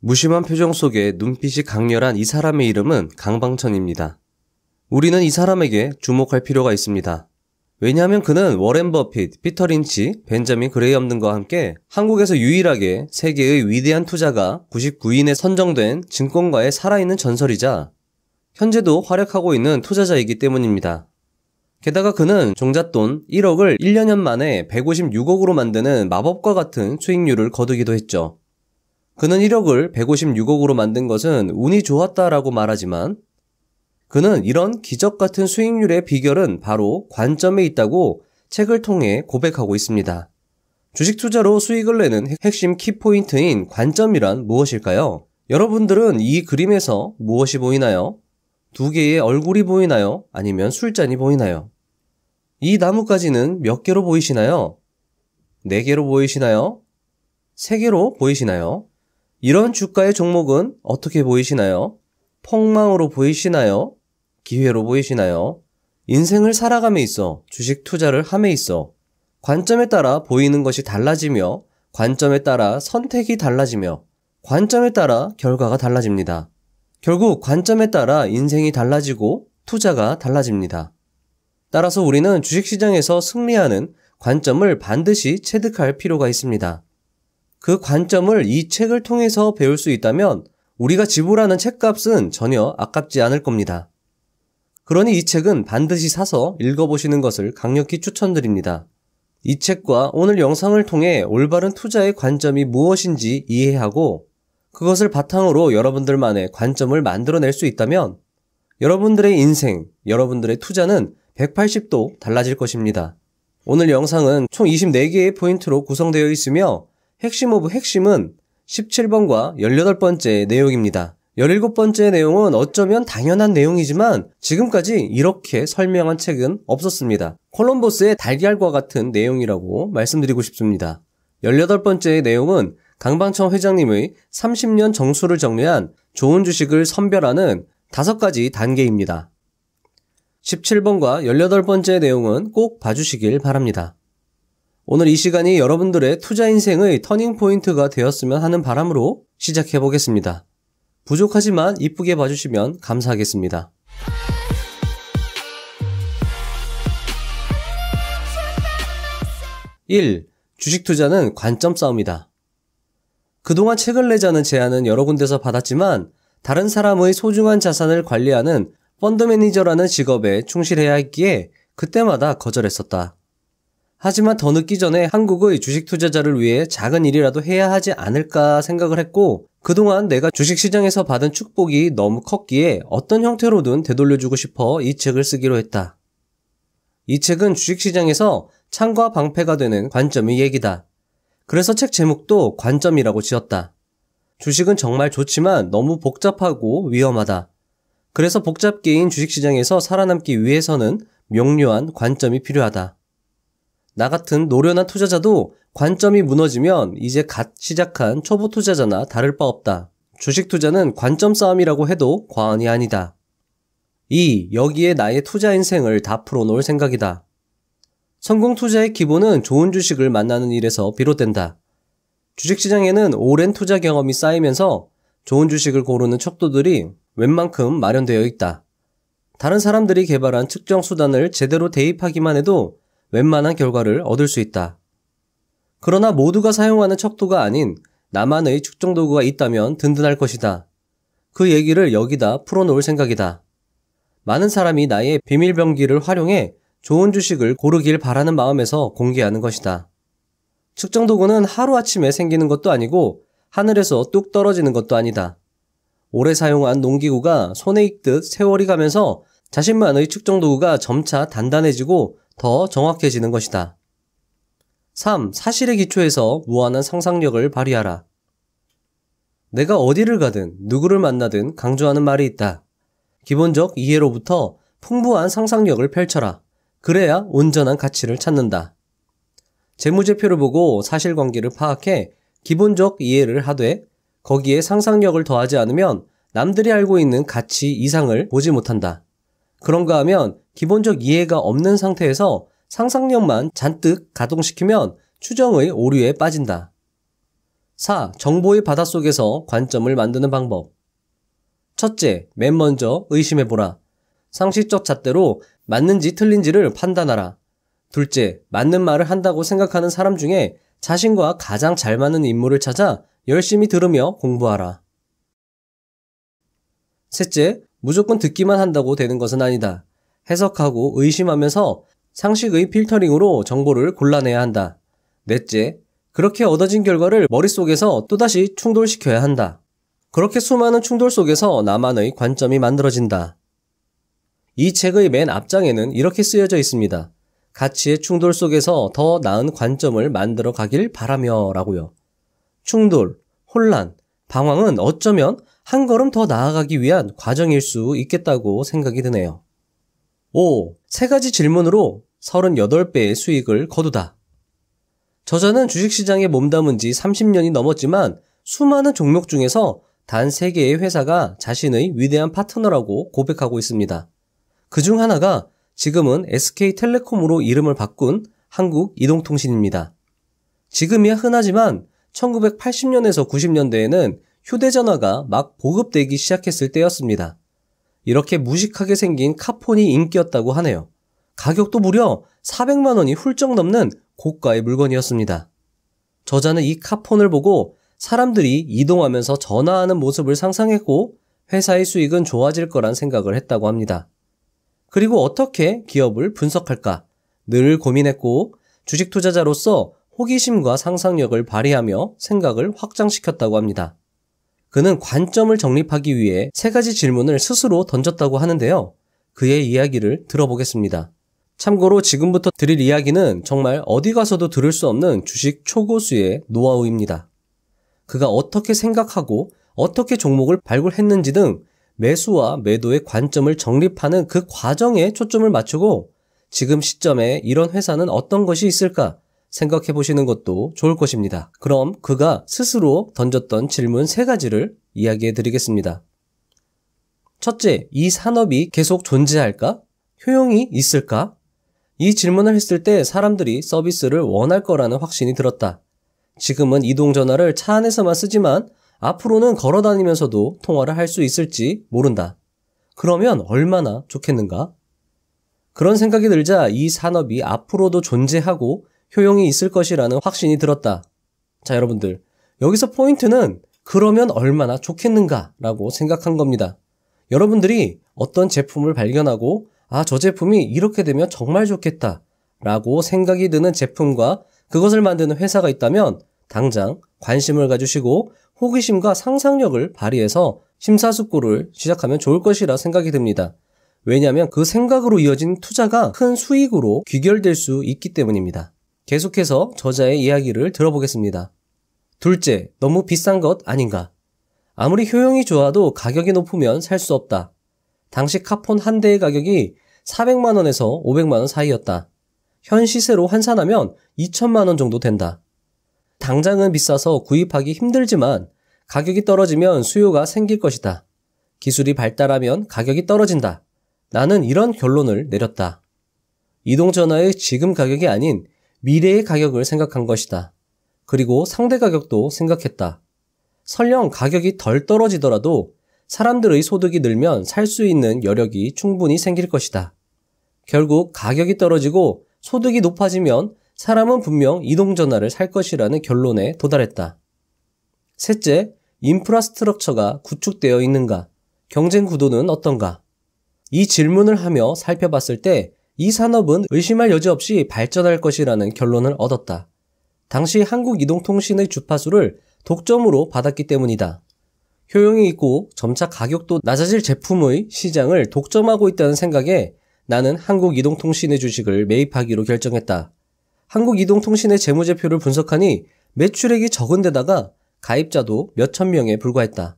무심한 표정 속에 눈빛이 강렬한 이 사람의 이름은 강방천입니다. 우리는 이 사람에게 주목할 필요가 있습니다. 왜냐하면 그는 워렌 버핏, 피터 린치, 벤자민 그레이엄 등과 함께 한국에서 유일하게 세계의 위대한 투자가 99인에 선정된 증권가의 살아있는 전설이자 현재도 활약하고 있는 투자자이기 때문입니다. 게다가 그는 종잣돈 1억을 1년여 만에 156억으로 만드는 마법과 같은 수익률을 거두기도 했죠. 그는 1억을 156억으로 만든 것은 운이 좋았다라고 말하지만 그는 이런 기적 같은 수익률의 비결은 바로 관점에 있다고 책을 통해 고백하고 있습니다. 주식 투자로 수익을 내는 핵심 키포인트인 관점이란 무엇일까요? 여러분들은 이 그림에서 무엇이 보이나요? 두 개의 얼굴이 보이나요? 아니면 술잔이 보이나요? 이 나뭇가지는 몇 개로 보이시나요? 네 개로 보이시나요? 세 개로 보이시나요? 이런 주가의 종목은 어떻게 보이시나요? 폭망으로 보이시나요? 기회로 보이시나요? 인생을 살아감에 있어 주식 투자를 함에 있어 관점에 따라 보이는 것이 달라지며 관점에 따라 선택이 달라지며 관점에 따라 결과가 달라집니다. 결국 관점에 따라 인생이 달라지고 투자가 달라집니다. 따라서 우리는 주식시장에서 승리하는 관점을 반드시 체득할 필요가 있습니다. 그 관점을 이 책을 통해서 배울 수 있다면 우리가 지불하는 책값은 전혀 아깝지 않을 겁니다. 그러니 이 책은 반드시 사서 읽어보시는 것을 강력히 추천드립니다. 이 책과 오늘 영상을 통해 올바른 투자의 관점이 무엇인지 이해하고 그것을 바탕으로 여러분들만의 관점을 만들어낼 수 있다면 여러분들의 인생, 여러분들의 투자는 180도 달라질 것입니다. 오늘 영상은 총 24개의 포인트로 구성되어 있으며 핵심 오브 핵심은 17번과 18번째 내용입니다. 17번째 내용은 어쩌면 당연한 내용이지만 지금까지 이렇게 설명한 책은 없었습니다. 콜럼버스의 달걀과 같은 내용이라고 말씀드리고 싶습니다. 18번째 내용은 강방청 회장님의 30년 정수를 정리한 좋은 주식을 선별하는 5 가지 단계입니다. 17번과 18번째 내용은 꼭 봐주시길 바랍니다. 오늘 이 시간이 여러분들의 투자 인생의 터닝 포인트가 되었으면 하는 바람으로 시작해 보겠습니다. 부족하지만 이쁘게 봐주시면 감사하겠습니다. (1) 주식 투자는 관점 싸움이다. 그동안 책을 내자는 제안은 여러 군데서 받았지만 다른 사람의 소중한 자산을 관리하는 펀드 매니저라는 직업에 충실해야 했기에 그때마다 거절했었다. 하지만 더 늦기 전에 한국의 주식 투자자를 위해 작은 일이라도 해야 하지 않을까 생각을 했고, 그동안 내가 주식시장에서 받은 축복이 너무 컸기에 어떤 형태로든 되돌려주고 싶어 이 책을 쓰기로 했다. 이 책은 주식시장에서 창과 방패가 되는 관점의 얘기다. 그래서 책 제목도 관점이라고 지었다. 주식은 정말 좋지만 너무 복잡하고 위험하다. 그래서 복잡계인 주식시장에서 살아남기 위해서는 명료한 관점이 필요하다. 나 같은 노련한 투자자도 관점이 무너지면 이제 갓 시작한 초보 투자자나 다를 바 없다. 주식 투자는 관점 싸움이라고 해도 과언이 아니다. 2. 여기에 나의 투자 인생을 다 풀어놓을 생각이다. 성공 투자의 기본은 좋은 주식을 만나는 일에서 비롯된다. 주식시장에는 오랜 투자 경험이 쌓이면서 좋은 주식을 고르는 척도들이 웬만큼 마련되어 있다. 다른 사람들이 개발한 측정 수단을 제대로 대입하기만 해도 웬만한 결과를 얻을 수 있다. 그러나 모두가 사용하는 척도가 아닌 나만의 측정 도구가 있다면 든든할 것이다. 그 얘기를 여기다 풀어놓을 생각이다. 많은 사람이 나의 비밀병기를 활용해 좋은 주식을 고르길 바라는 마음에서 공개하는 것이다. 측정 도구는 하루아침에 생기는 것도 아니고 하늘에서 뚝 떨어지는 것도 아니다. 오래 사용한 농기구가 손에 익듯 세월이 가면서 자신만의 측정 도구가 점차 단단해지고 더 정확해지는 것이다. 3. 사실의 기초에서 무한한 상상력을 발휘하라. 내가 어디를 가든 누구를 만나든 강조하는 말이 있다. 기본적 이해로부터 풍부한 상상력을 펼쳐라. 그래야 온전한 가치를 찾는다. 재무제표를 보고 사실관계를 파악해 기본적 이해를 하되 거기에 상상력을 더하지 않으면 남들이 알고 있는 가치 이상을 보지 못한다. 그런가 하면 기본적 이해가 없는 상태에서 상상력만 잔뜩 가동시키면 추정의 오류에 빠진다. 4. 정보의 바닷속에서 관점을 만드는 방법. 첫째, 맨 먼저 의심해보라. 상식적 잣대로 맞는지 틀린지를 판단하라. 둘째, 맞는 말을 한다고 생각하는 사람 중에 자신과 가장 잘 맞는 인물을 찾아 열심히 들으며 공부하라. 셋째, 무조건 듣기만 한다고 되는 것은 아니다. 해석하고 의심하면서 상식의 필터링으로 정보를 골라내야 한다. 넷째, 그렇게 얻어진 결과를 머릿속에서 또다시 충돌시켜야 한다. 그렇게 수많은 충돌 속에서 나만의 관점이 만들어진다. 이 책의 맨 앞장에는 이렇게 쓰여져 있습니다. 가치의 충돌 속에서 더 나은 관점을 만들어 가길 바라며 라고요. 충돌, 혼란, 방황은 어쩌면 한 걸음 더 나아가기 위한 과정일 수 있겠다고 생각이 드네요. 5. 세 가지 질문으로 38배의 수익을 거두다. 저자는 주식시장에 몸담은 지 30년이 넘었지만 수많은 종목 중에서 단 3개의 회사가 자신의 위대한 파트너라고 고백하고 있습니다. 그 중 하나가 지금은 SK텔레콤으로 이름을 바꾼 한국이동통신입니다. 지금이야 흔하지만 1980년에서 90년대에는 휴대전화가 막 보급되기 시작했을 때였습니다. 이렇게 무식하게 생긴 카폰이 인기였다고 하네요. 가격도 무려 400만 원이 훌쩍 넘는 고가의 물건이었습니다. 저자는 이 카폰을 보고 사람들이 이동하면서 전화하는 모습을 상상했고 회사의 수익은 좋아질 거란 생각을 했다고 합니다. 그리고 어떻게 기업을 분석할까? 늘 고민했고 주식 투자자로서 호기심과 상상력을 발휘하며 생각을 확장시켰다고 합니다. 그는 관점을 정립하기 위해 세 가지 질문을 스스로 던졌다고 하는데요. 그의 이야기를 들어보겠습니다. 참고로 지금부터 드릴 이야기는 정말 어디 가서도 들을 수 없는 주식 초고수의 노하우입니다. 그가 어떻게 생각하고 어떻게 종목을 발굴했는지 등 매수와 매도의 관점을 정립하는 그 과정에 초점을 맞추고 지금 시점에 이런 회사는 어떤 것이 있을까? 생각해 보시는 것도 좋을 것입니다. 그럼 그가 스스로 던졌던 질문 세 가지를 이야기해 드리겠습니다. 첫째, 이 산업이 계속 존재할까? 효용이 있을까? 이 질문을 했을 때 사람들이 서비스를 원할 거라는 확신이 들었다. 지금은 이동전화를 차 안에서만 쓰지만 앞으로는 걸어 다니면서도 통화를 할 수 있을지 모른다. 그러면 얼마나 좋겠는가? 그런 생각이 들자 이 산업이 앞으로도 존재하고 효용이 있을 것이라는 확신이 들었다. 자, 여러분들. 여기서 포인트는 그러면 얼마나 좋겠는가라고 생각한 겁니다. 여러분들이 어떤 제품을 발견하고 아, 저 제품이 이렇게 되면 정말 좋겠다 라고 생각이 드는 제품과 그것을 만드는 회사가 있다면 당장 관심을 가지시고 호기심과 상상력을 발휘해서 심사숙고를 시작하면 좋을 것이라 생각이 듭니다. 왜냐하면 그 생각으로 이어진 투자가 큰 수익으로 귀결될 수 있기 때문입니다. 계속해서 저자의 이야기를 들어보겠습니다. 둘째, 너무 비싼 것 아닌가? 아무리 효용이 좋아도 가격이 높으면 살 수 없다. 당시 카폰 한 대의 가격이 400만원에서 500만원 사이였다. 현 시세로 환산하면 2천만원 정도 된다. 당장은 비싸서 구입하기 힘들지만 가격이 떨어지면 수요가 생길 것이다. 기술이 발달하면 가격이 떨어진다. 나는 이런 결론을 내렸다. 이동전화의 지금 가격이 아닌 미래의 가격을 생각한 것이다. 그리고 상대 가격도 생각했다. 설령 가격이 덜 떨어지더라도 사람들의 소득이 늘면 살 수 있는 여력이 충분히 생길 것이다. 결국 가격이 떨어지고 소득이 높아지면 사람은 분명 이동전화를 살 것이라는 결론에 도달했다. 셋째, 인프라스트럭처가 구축되어 있는가? 경쟁 구도는 어떤가? 이 질문을 하며 살펴봤을 때이 산업은 의심할 여지 없이 발전할 것이라는 결론을 얻었다. 당시 한국이동통신의 주파수를 독점으로 받았기 때문이다. 효용이 있고 점차 가격도 낮아질 제품의 시장을 독점하고 있다는 생각에 나는 한국이동통신의 주식을 매입하기로 결정했다. 한국이동통신의 재무제표를 분석하니 매출액이 적은 데다가 가입자도 몇천 명에 불과했다.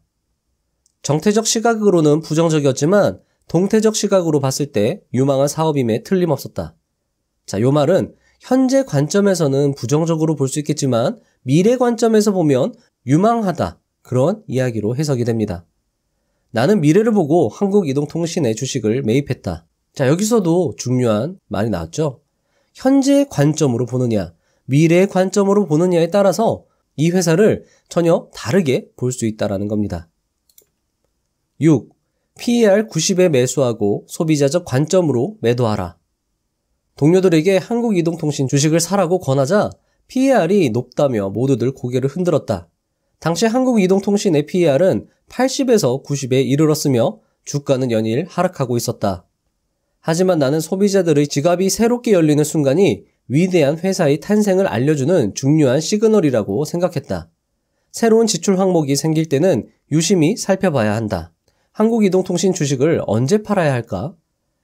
정태적 시각으로는 부정적이었지만 동태적 시각으로 봤을 때 유망한 사업임에 틀림없었다. 자, 요 말은 현재 관점에서는 부정적으로 볼 수 있겠지만 미래 관점에서 보면 유망하다. 그런 이야기로 해석이 됩니다. 나는 미래를 보고 한국이동통신의 주식을 매입했다. 자, 여기서도 중요한 말이 나왔죠. 현재 관점으로 보느냐, 미래 의 관점으로 보느냐에 따라서 이 회사를 전혀 다르게 볼 수 있다라는 겁니다. 6. PER 90에 매수하고 소비자적 관점으로 매도하라. 동료들에게 한국이동통신 주식을 사라고 권하자 PER이 높다며 모두들 고개를 흔들었다. 당시 한국이동통신의 PER은 80에서 90에 이르렀으며 주가는 연일 하락하고 있었다. 하지만 나는 소비자들의 지갑이 새롭게 열리는 순간이 위대한 회사의 탄생을 알려주는 중요한 시그널이라고 생각했다. 새로운 지출 항목이 생길 때는 유심히 살펴봐야 한다. 한국이동통신 주식을 언제 팔아야 할까?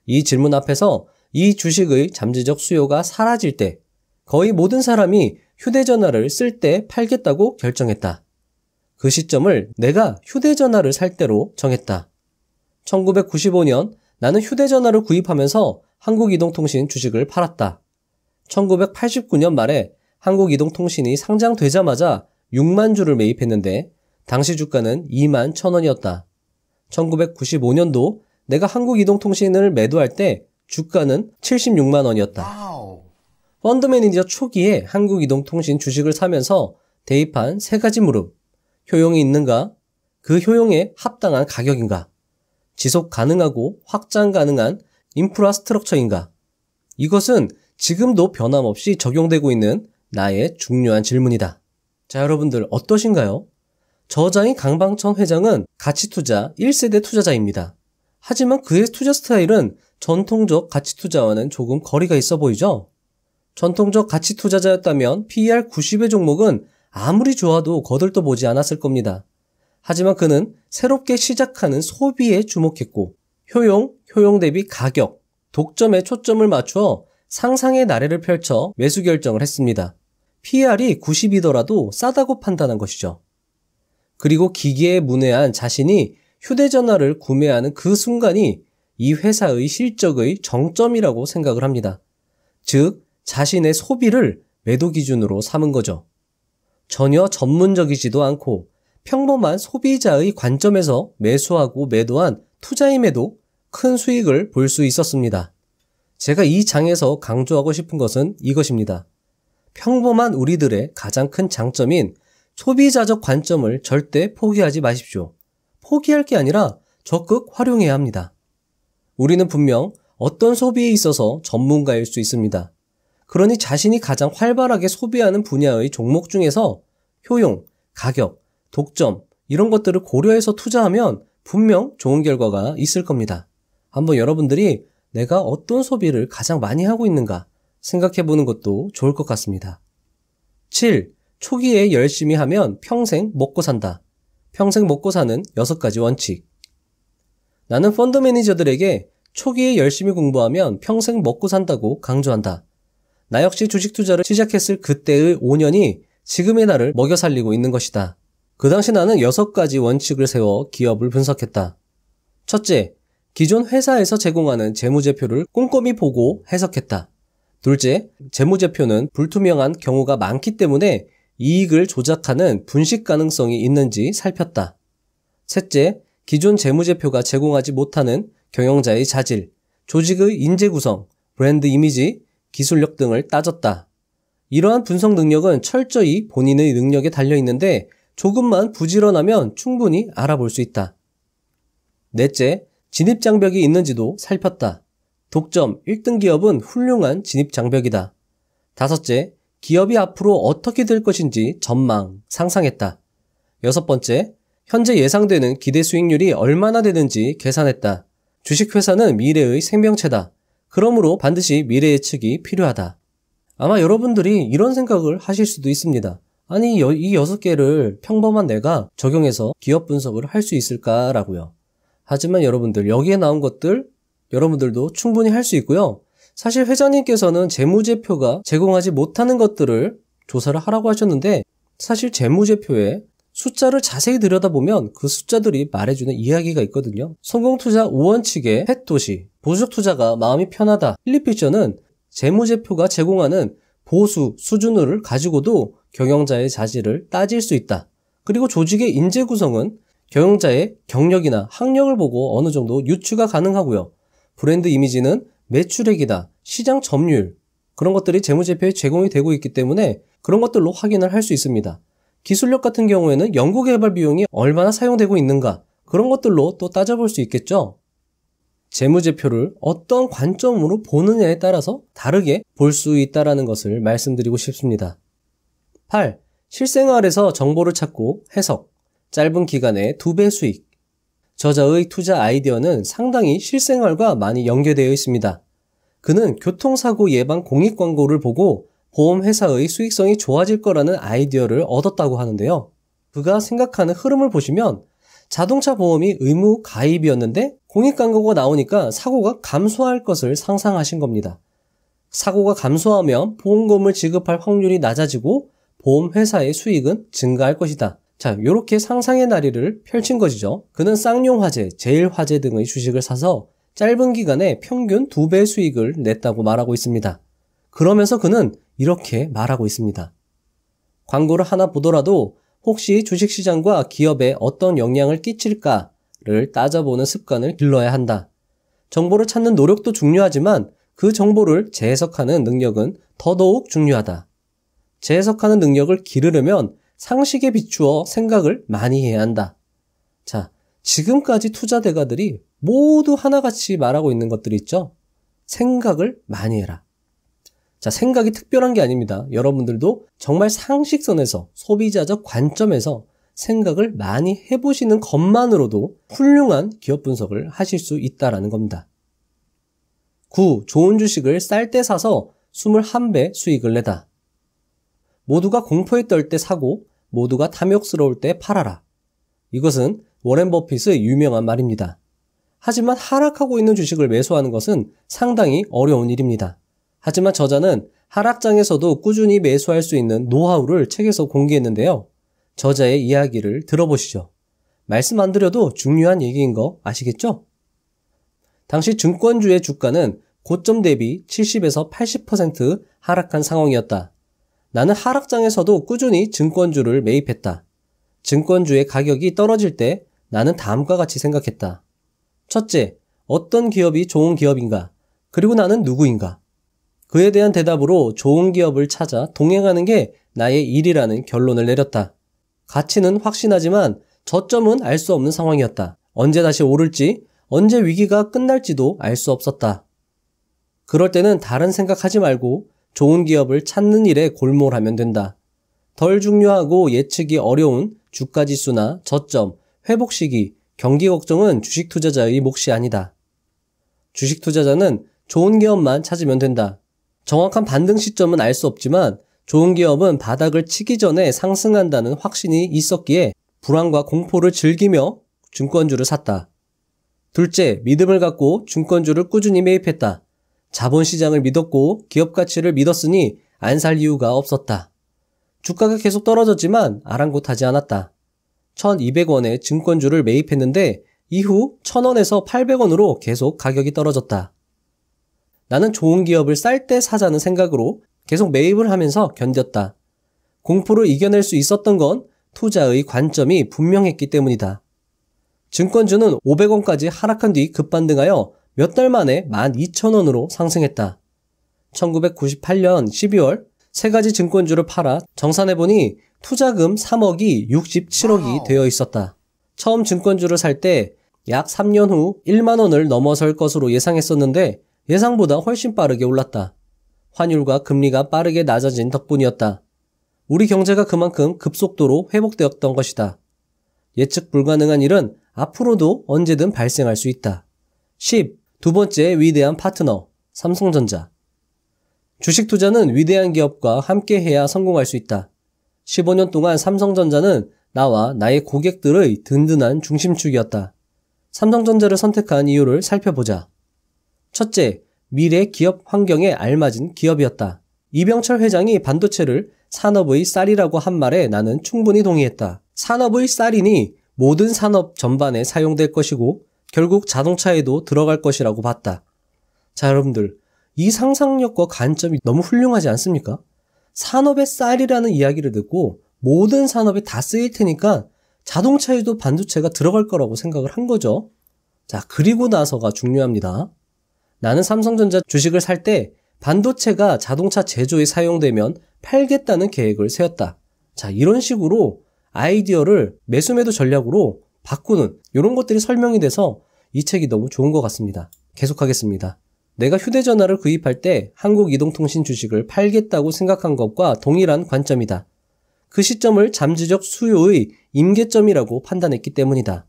이 질문 앞에서 이 주식의 잠재적 수요가 사라질 때 거의 모든 사람이 휴대전화를 쓸 때 팔겠다고 결정했다. 그 시점을 내가 휴대전화를 살 때로 정했다. 1995년 나는 휴대전화를 구입하면서 한국이동통신 주식을 팔았다. 1989년 말에 한국이동통신이 상장되자마자 6만 주를 매입했는데 당시 주가는 2만 천 원이었다. 1995년도 내가 한국이동통신을 매도할 때 주가는 76만 원이었다. 펀드 매니저 초기에 한국이동통신 주식을 사면서 대입한 세 가지 물음. 효용이 있는가? 그 효용에 합당한 가격인가? 지속 가능하고 확장 가능한 인프라 스트럭처인가? 이것은 지금도 변함없이 적용되고 있는 나의 중요한 질문이다. 자, 여러분들 어떠신가요? 저자인 강방천 회장은 가치투자 1세대 투자자입니다. 하지만 그의 투자 스타일은 전통적 가치투자와는 조금 거리가 있어 보이죠? 전통적 가치투자자였다면 PER 90의 종목은 아무리 좋아도 거들떠보지 않았을 겁니다. 하지만 그는 새롭게 시작하는 소비에 주목했고 효용, 효용 대비 가격, 독점에 초점을 맞추어 상상의 나래를 펼쳐 매수 결정을 했습니다. PR이 e 90이더라도 싸다고 판단한 것이죠. 그리고 기계에 문해한 자신이 휴대전화를 구매하는 그 순간이 이 회사의 실적의 정점이라고 생각을 합니다. 즉, 자신의 소비를 매도 기준으로 삼은 거죠. 전혀 전문적이지도 않고 평범한 소비자의 관점에서 매수하고 매도한 투자임에도 큰 수익을 볼 수 있었습니다. 제가 이 장에서 강조하고 싶은 것은 이것입니다. 평범한 우리들의 가장 큰 장점인 소비자적 관점을 절대 포기하지 마십시오. 포기할 게 아니라 적극 활용해야 합니다. 우리는 분명 어떤 소비에 있어서 전문가일 수 있습니다. 그러니 자신이 가장 활발하게 소비하는 분야의 종목 중에서 효용, 가격, 독점, 이런 것들을 고려해서 투자하면 분명 좋은 결과가 있을 겁니다. 한번 여러분들이 내가 어떤 소비를 가장 많이 하고 있는가 생각해 보는 것도 좋을 것 같습니다. 7. 초기에 열심히 하면 평생 먹고 산다. 평생 먹고 사는 여섯 가지 원칙. 나는 펀드 매니저들에게 초기에 열심히 공부하면 평생 먹고 산다고 강조한다. 나 역시 주식 투자를 시작했을 그때의 5년이 지금의 나를 먹여 살리고 있는 것이다. 그 당시 나는 여섯 가지 원칙을 세워 기업을 분석했다. 첫째, 기존 회사에서 제공하는 재무제표를 꼼꼼히 보고 해석했다. 둘째, 재무제표는 불투명한 경우가 많기 때문에 이익을 조작하는 분식 가능성이 있는지 살폈다. 셋째, 기존 재무제표가 제공하지 못하는 경영자의 자질, 조직의 인재 구성, 브랜드 이미지, 기술력 등을 따졌다. 이러한 분석 능력은 철저히 본인의 능력에 달려 있는데 조금만 부지런하면 충분히 알아볼 수 있다. 넷째, 진입 장벽이 있는지도 살폈다. 독점 1등 기업은 훌륭한 진입 장벽이다. 다섯째, 기업이 앞으로 어떻게 될 것인지 전망, 상상했다. 여섯 번째, 현재 예상되는 기대 수익률이 얼마나 되는지 계산했다. 주식회사는 미래의 생명체다. 그러므로 반드시 미래 예측이 필요하다. 아마 여러분들이 이런 생각을 하실 수도 있습니다. 아니, 이 여섯 개를 평범한 내가 적용해서 기업 분석을 할 수 있을까라고요. 하지만 여러분들, 여기에 나온 것들 여러분들도 충분히 할 수 있고요. 사실 회장님께서는 재무제표가 제공하지 못하는 것들을 조사를 하라고 하셨는데 사실 재무제표에 숫자를 자세히 들여다보면 그 숫자들이 말해주는 이야기가 있거든요. 성공투자 5원칙의 펫도시, 보수투자가 마음이 편하다, 필리피처는 재무제표가 제공하는 보수 수준을 가지고도 경영자의 자질을 따질 수 있다. 그리고 조직의 인재 구성은 경영자의 경력이나 학력을 보고 어느 정도 유추가 가능하고요. 브랜드 이미지는 매출액이다, 시장 점유율 그런 것들이 재무제표에 제공이 되고 있기 때문에 그런 것들로 확인을 할 수 있습니다. 기술력 같은 경우에는 연구개발 비용이 얼마나 사용되고 있는가 그런 것들로 또 따져볼 수 있겠죠. 재무제표를 어떤 관점으로 보느냐에 따라서 다르게 볼 수 있다라는 것을 말씀드리고 싶습니다. 8. 실생활에서 정보를 찾고 해석. 짧은 기간에 두 배 수익. 저자의 투자 아이디어는 상당히 실생활과 많이 연계되어 있습니다. 그는 교통사고 예방 공익 광고를 보고 보험회사의 수익성이 좋아질 거라는 아이디어를 얻었다고 하는데요. 그가 생각하는 흐름을 보시면 자동차 보험이 의무 가입이었는데 공익 광고가 나오니까 사고가 감소할 것을 상상하신 겁니다. 사고가 감소하면 보험금을 지급할 확률이 낮아지고 보험회사의 수익은 증가할 것이다. 자, 요렇게 상상의 나리를 펼친 것이죠. 그는 쌍용화재, 제일화재 등의 주식을 사서 짧은 기간에 평균 두 배 수익을 냈다고 말하고 있습니다. 그러면서 그는 이렇게 말하고 있습니다. 광고를 하나 보더라도 혹시 주식시장과 기업에 어떤 영향을 끼칠까를 따져보는 습관을 길러야 한다. 정보를 찾는 노력도 중요하지만 그 정보를 재해석하는 능력은 더더욱 중요하다. 재해석하는 능력을 기르려면 상식에 비추어 생각을 많이 해야 한다. 자, 지금까지 투자 대가들이 모두 하나같이 말하고 있는 것들 있죠? 생각을 많이 해라. 자, 생각이 특별한 게 아닙니다. 여러분들도 정말 상식선에서 소비자적 관점에서 생각을 많이 해보시는 것만으로도 훌륭한 기업 분석을 하실 수 있다라는 겁니다. 9. 좋은 주식을 쌀 때 사서 21배 수익을 내다. 모두가 공포에 떨 때 사고 모두가 탐욕스러울 때 팔아라. 이것은 워렌 버핏의 유명한 말입니다. 하지만 하락하고 있는 주식을 매수하는 것은 상당히 어려운 일입니다. 하지만 저자는 하락장에서도 꾸준히 매수할 수 있는 노하우를 책에서 공개했는데요. 저자의 이야기를 들어보시죠. 말씀 안 드려도 중요한 얘기인 거 아시겠죠? 당시 증권주의 주가는 고점 대비 70에서 80% 하락한 상황이었다. 나는 하락장에서도 꾸준히 증권주를 매입했다. 증권주의 가격이 떨어질 때 나는 다음과 같이 생각했다. 첫째, 어떤 기업이 좋은 기업인가? 그리고 나는 누구인가? 그에 대한 대답으로 좋은 기업을 찾아 동행하는 게 나의 일이라는 결론을 내렸다. 가치는 확신하지만 저점은 알 수 없는 상황이었다. 언제 다시 오를지, 언제 위기가 끝날지도 알 수 없었다. 그럴 때는 다른 생각하지 말고 좋은 기업을 찾는 일에 골몰하면 된다. 덜 중요하고 예측이 어려운 주가 지수나 저점, 회복 시기, 경기 걱정은 주식 투자자의 몫이 아니다. 주식 투자자는 좋은 기업만 찾으면 된다. 정확한 반등 시점은 알 수 없지만 좋은 기업은 바닥을 치기 전에 상승한다는 확신이 있었기에 불안과 공포를 즐기며 증권주를 샀다. 둘째, 믿음을 갖고 증권주를 꾸준히 매입했다. 자본시장을 믿었고 기업 가치를 믿었으니 안 살 이유가 없었다. 주가가 계속 떨어졌지만 아랑곳하지 않았다. 1200원에 증권주를 매입했는데 이후 1000원에서 800원으로 계속 가격이 떨어졌다. 나는 좋은 기업을 쌀 때 사자는 생각으로 계속 매입을 하면서 견뎠다. 공포를 이겨낼 수 있었던 건 투자의 관점이 분명했기 때문이다. 증권주는 500원까지 하락한 뒤 급반등하여 몇달 만에 12,000원으로 상승했다. 1998년 12월 세 가지 증권주를 팔아 정산해보니 투자금 3억이 67억이 되어 있었다. 처음 증권주를 살 때 약 3년 후 1만 원을 넘어설 것으로 예상했었는데 예상보다 훨씬 빠르게 올랐다. 환율과 금리가 빠르게 낮아진 덕분이었다. 우리 경제가 그만큼 급속도로 회복되었던 것이다. 예측 불가능한 일은 앞으로도 언제든 발생할 수 있다. 10. 두 번째 위대한 파트너 삼성전자. 주식 투자는 위대한 기업과 함께 해야 성공할 수 있다. 15년 동안 삼성전자는 나와 나의 고객들의 든든한 중심축이었다. 삼성전자를 선택한 이유를 살펴보자. 첫째, 미래 기업 환경에 알맞은 기업이었다. 이병철 회장이 반도체를 산업의 쌀이라고 한 말에 나는 충분히 동의했다. 산업의 쌀이니 모든 산업 전반에 사용될 것이고 결국 자동차에도 들어갈 것이라고 봤다. 자, 여러분들. 이 상상력과 관점이 너무 훌륭하지 않습니까? 산업의 쌀이라는 이야기를 듣고 모든 산업에 다 쓰일 테니까 자동차에도 반도체가 들어갈 거라고 생각을 한 거죠. 자, 그리고 나서가 중요합니다. 나는 삼성전자 주식을 살 때 반도체가 자동차 제조에 사용되면 팔겠다는 계획을 세웠다. 자, 이런 식으로 아이디어를 매수매도 전략으로 바꾸는 이런 것들이 설명이 돼서 이 책이 너무 좋은 것 같습니다. 계속하겠습니다. 내가 휴대전화를 구입할 때 한국이동통신 주식을 팔겠다고 생각한 것과 동일한 관점이다. 그 시점을 잠재적 수요의 임계점이라고 판단했기 때문이다.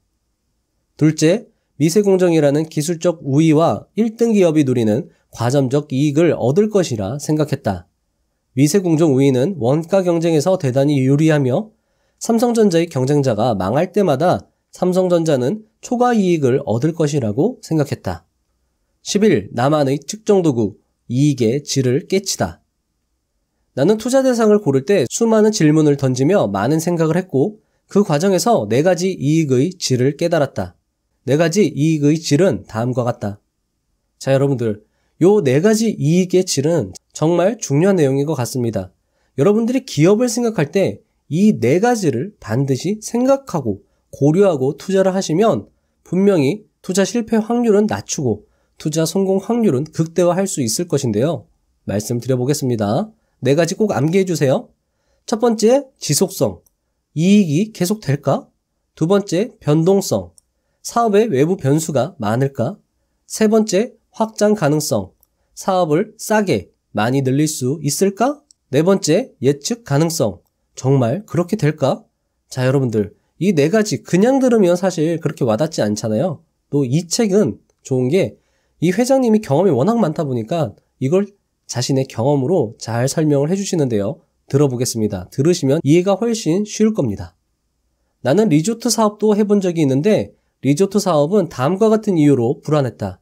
둘째, 미세공정이라는 기술적 우위와 1등 기업이 누리는 과점적 이익을 얻을 것이라 생각했다. 미세공정 우위는 원가 경쟁에서 대단히 유리하며 삼성전자의 경쟁자가 망할 때마다 삼성전자는 초과 이익을 얻을 것이라고 생각했다. 11. 나만의 측정도구, 이익의 질을 깨치다. 나는 투자 대상을 고를 때 수많은 질문을 던지며 많은 생각을 했고 그 과정에서 네 가지 이익의 질을 깨달았다. 네 가지 이익의 질은 다음과 같다. 자, 여러분들. 요 네 가지 이익의 질은 정말 중요한 내용인 것 같습니다. 여러분들이 기업을 생각할 때 이 네 가지를 반드시 생각하고 고려하고 투자를 하시면 분명히 투자 실패 확률은 낮추고 투자 성공 확률은 극대화할 수 있을 것인데요. 말씀드려보겠습니다. 네 가지 꼭 암기해 주세요. 첫 번째, 지속성. 이익이 계속 될까? 두 번째, 변동성. 사업의 외부 변수가 많을까? 세 번째, 확장 가능성. 사업을 싸게 많이 늘릴 수 있을까? 네 번째, 예측 가능성. 정말 그렇게 될까? 자, 여러분들. 이네 가지 그냥 들으면 사실 그렇게 와닿지 않잖아요. 또 이 책은 좋은 게 이 회장님이 경험이 워낙 많다 보니까 이걸 자신의 경험으로 잘 설명을 해주시는데요. 들어보겠습니다. 들으시면 이해가 훨씬 쉬울 겁니다. 나는 리조트 사업도 해본 적이 있는데 리조트 사업은 다음과 같은 이유로 불안했다.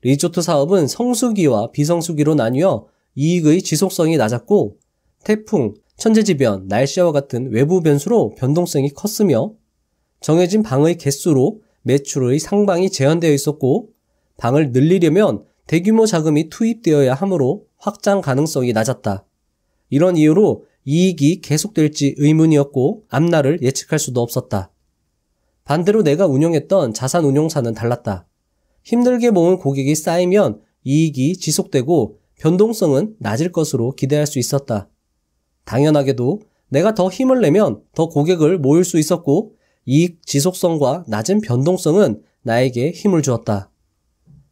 리조트 사업은 성수기와 비성수기로 나뉘어 이익의 지속성이 낮았고 태풍, 천재지변, 날씨와 같은 외부 변수로 변동성이 컸으며 정해진 방의 개수로 매출의 상방이 제한되어 있었고 방을 늘리려면 대규모 자금이 투입되어야 하므로 확장 가능성이 낮았다. 이런 이유로 이익이 계속될지 의문이었고 앞날을 예측할 수도 없었다. 반대로 내가 운영했던 자산 운용사는 달랐다. 힘들게 모은 고객이 쌓이면 이익이 지속되고 변동성은 낮을 것으로 기대할 수 있었다. 당연하게도 내가 더 힘을 내면 더 고객을 모을수 있었고 이익 지속성과 낮은 변동성은 나에게 힘을 주었다.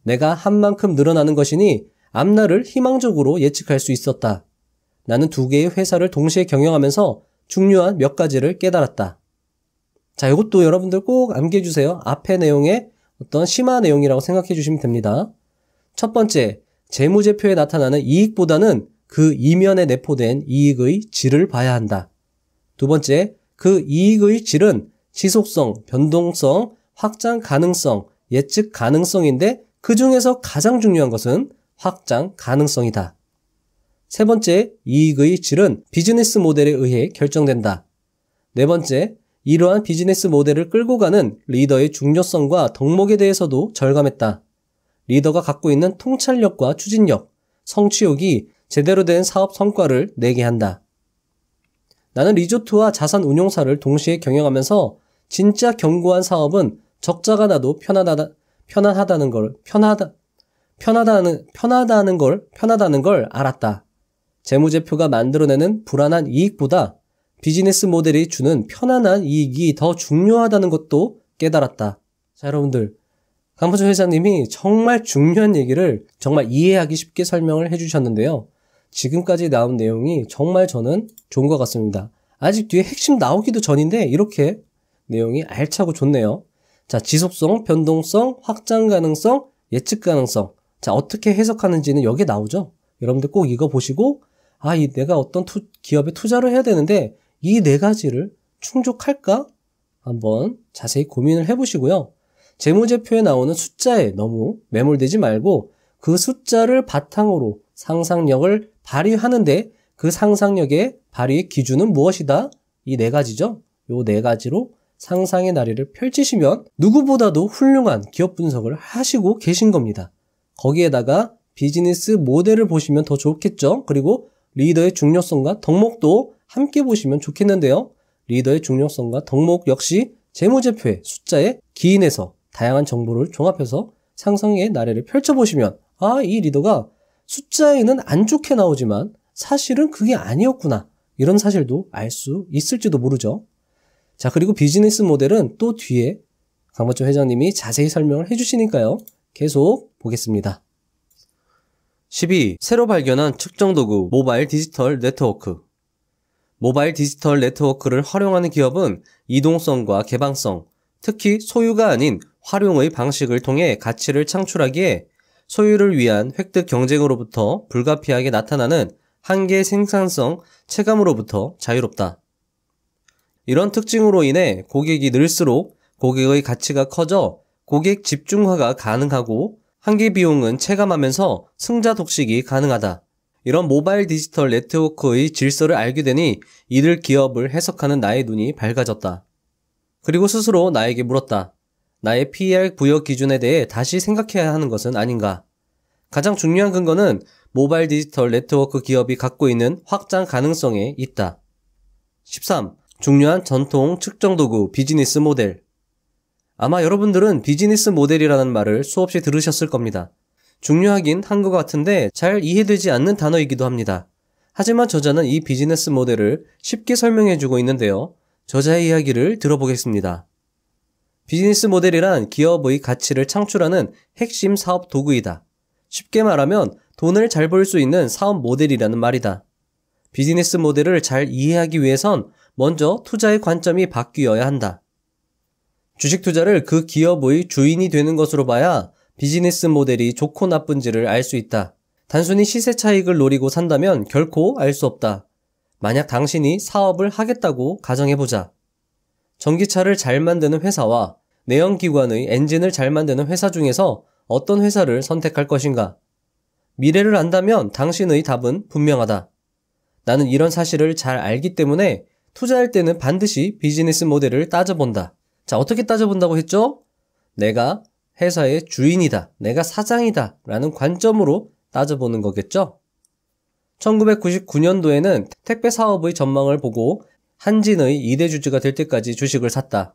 내가 한 만큼 늘어나는 것이니 앞날을 희망적으로 예측할 수 있었다. 나는 두 개의 회사를 동시에 경영하면서 중요한 몇 가지를 깨달았다. 자, 이것도 여러분들 꼭 암기해주세요. 앞에 내용에 어떤 심화 내용이라고 생각해 주시면 됩니다. 첫 번째, 재무제표에 나타나는 이익보다는 그 이면에 내포된 이익의 질을 봐야 한다. 두 번째, 그 이익의 질은 지속성, 변동성, 확장 가능성, 예측 가능성인데 그 중에서 가장 중요한 것은 확장 가능성이다. 세 번째, 이익의 질은 비즈니스 모델에 의해 결정된다. 네 번째, 이러한 비즈니스 모델을 끌고 가는 리더의 중요성과 덕목에 대해서도 절감했다. 리더가 갖고 있는 통찰력과 추진력, 성취욕이 제대로 된 사업 성과를 내게 한다. 나는 리조트와 자산 운용사를 동시에 경영하면서 진짜 견고한 사업은 적자가 나도 편안하다, 편안하다는 걸, 편하다, 편하다는, 편하다는 걸, 편하다는 걸 알았다. 재무제표가 만들어내는 불안한 이익보다 비즈니스 모델이 주는 편안한 이익이 더 중요하다는 것도 깨달았다. 자, 여러분들. 강포철 회장님이 정말 중요한 얘기를 정말 이해하기 쉽게 설명을 해주셨는데요. 지금까지 나온 내용이 정말 저는 좋은 것 같습니다. 아직 뒤에 핵심 나오기도 전인데 이렇게 내용이 알차고 좋네요. 자, 지속성, 변동성, 확장 가능성, 예측 가능성. 자, 어떻게 해석하는지는 여기에 나오죠. 여러분들 꼭 이거 보시고 아, 이 내가 어떤 투, 기업에 투자를 해야 되는데 이 네 가지를 충족할까? 한번 자세히 고민을 해보시고요. 재무제표에 나오는 숫자에 너무 매몰되지 말고 그 숫자를 바탕으로 상상력을 발휘하는데 그 상상력의 발휘의 기준은 무엇이다? 이 네 가지죠. 요 네 가지로 상상의 나래를 펼치시면 누구보다도 훌륭한 기업 분석을 하시고 계신 겁니다. 거기에다가 비즈니스 모델을 보시면 더 좋겠죠. 그리고 리더의 중요성과 덕목도 함께 보시면 좋겠는데요. 리더의 중요성과 덕목 역시 재무제표의 숫자에 기인해서 다양한 정보를 종합해서 상상의 나래를 펼쳐보시면 아, 이 리더가 숫자에는 안 좋게 나오지만 사실은 그게 아니었구나. 이런 사실도 알 수 있을지도 모르죠. 자, 그리고 비즈니스 모델은 또 뒤에 강박조 회장님이 자세히 설명을 해주시니까요. 계속 보겠습니다. 12. 새로 발견한 측정 도구 모바일 디지털 네트워크. 모바일 디지털 네트워크를 활용하는 기업은 이동성과 개방성, 특히 소유가 아닌 활용의 방식을 통해 가치를 창출하기에 소유를 위한 획득 경쟁으로부터 불가피하게 나타나는 한계 생산성 체감으로부터 자유롭다. 이런 특징으로 인해 고객이 늘수록 고객의 가치가 커져 고객 집중화가 가능하고 한계 비용은 체감하면서 승자 독식이 가능하다. 이런 모바일 디지털 네트워크의 질서를 알게 되니 이들 기업을 해석하는 나의 눈이 밝아졌다. 그리고 스스로 나에게 물었다. 나의 PER 부여 기준에 대해 다시 생각해야 하는 것은 아닌가. 가장 중요한 근거는 모바일 디지털 네트워크 기업이 갖고 있는 확장 가능성에 있다. 13. 중요한 전통 측정 도구 비즈니스 모델. 아마 여러분들은 비즈니스 모델이라는 말을 수없이 들으셨을 겁니다. 중요하긴 한 것 같은데 잘 이해되지 않는 단어이기도 합니다. 하지만 저자는 이 비즈니스 모델을 쉽게 설명해주고 있는데요. 저자의 이야기를 들어보겠습니다. 비즈니스 모델이란 기업의 가치를 창출하는 핵심 사업 도구이다. 쉽게 말하면 돈을 잘 벌 수 있는 사업 모델이라는 말이다. 비즈니스 모델을 잘 이해하기 위해선 먼저 투자의 관점이 바뀌어야 한다. 주식 투자를 그 기업의 주인이 되는 것으로 봐야 비즈니스 모델이 좋고 나쁜지를 알 수 있다. 단순히 시세 차익을 노리고 산다면 결코 알 수 없다. 만약 당신이 사업을 하겠다고 가정해보자. 전기차를 잘 만드는 회사와 내연기관의 엔진을 잘 만드는 회사 중에서 어떤 회사를 선택할 것인가? 미래를 안다면 당신의 답은 분명하다. 나는 이런 사실을 잘 알기 때문에 투자할 때는 반드시 비즈니스 모델을 따져본다. 자, 어떻게 따져본다고 했죠? 내가 회사의 주인이다. 내가 사장이다. 라는 관점으로 따져보는 거겠죠? 1999년도에는 택배 사업의 전망을 보고 한진의 2대 주주가 될 때까지 주식을 샀다.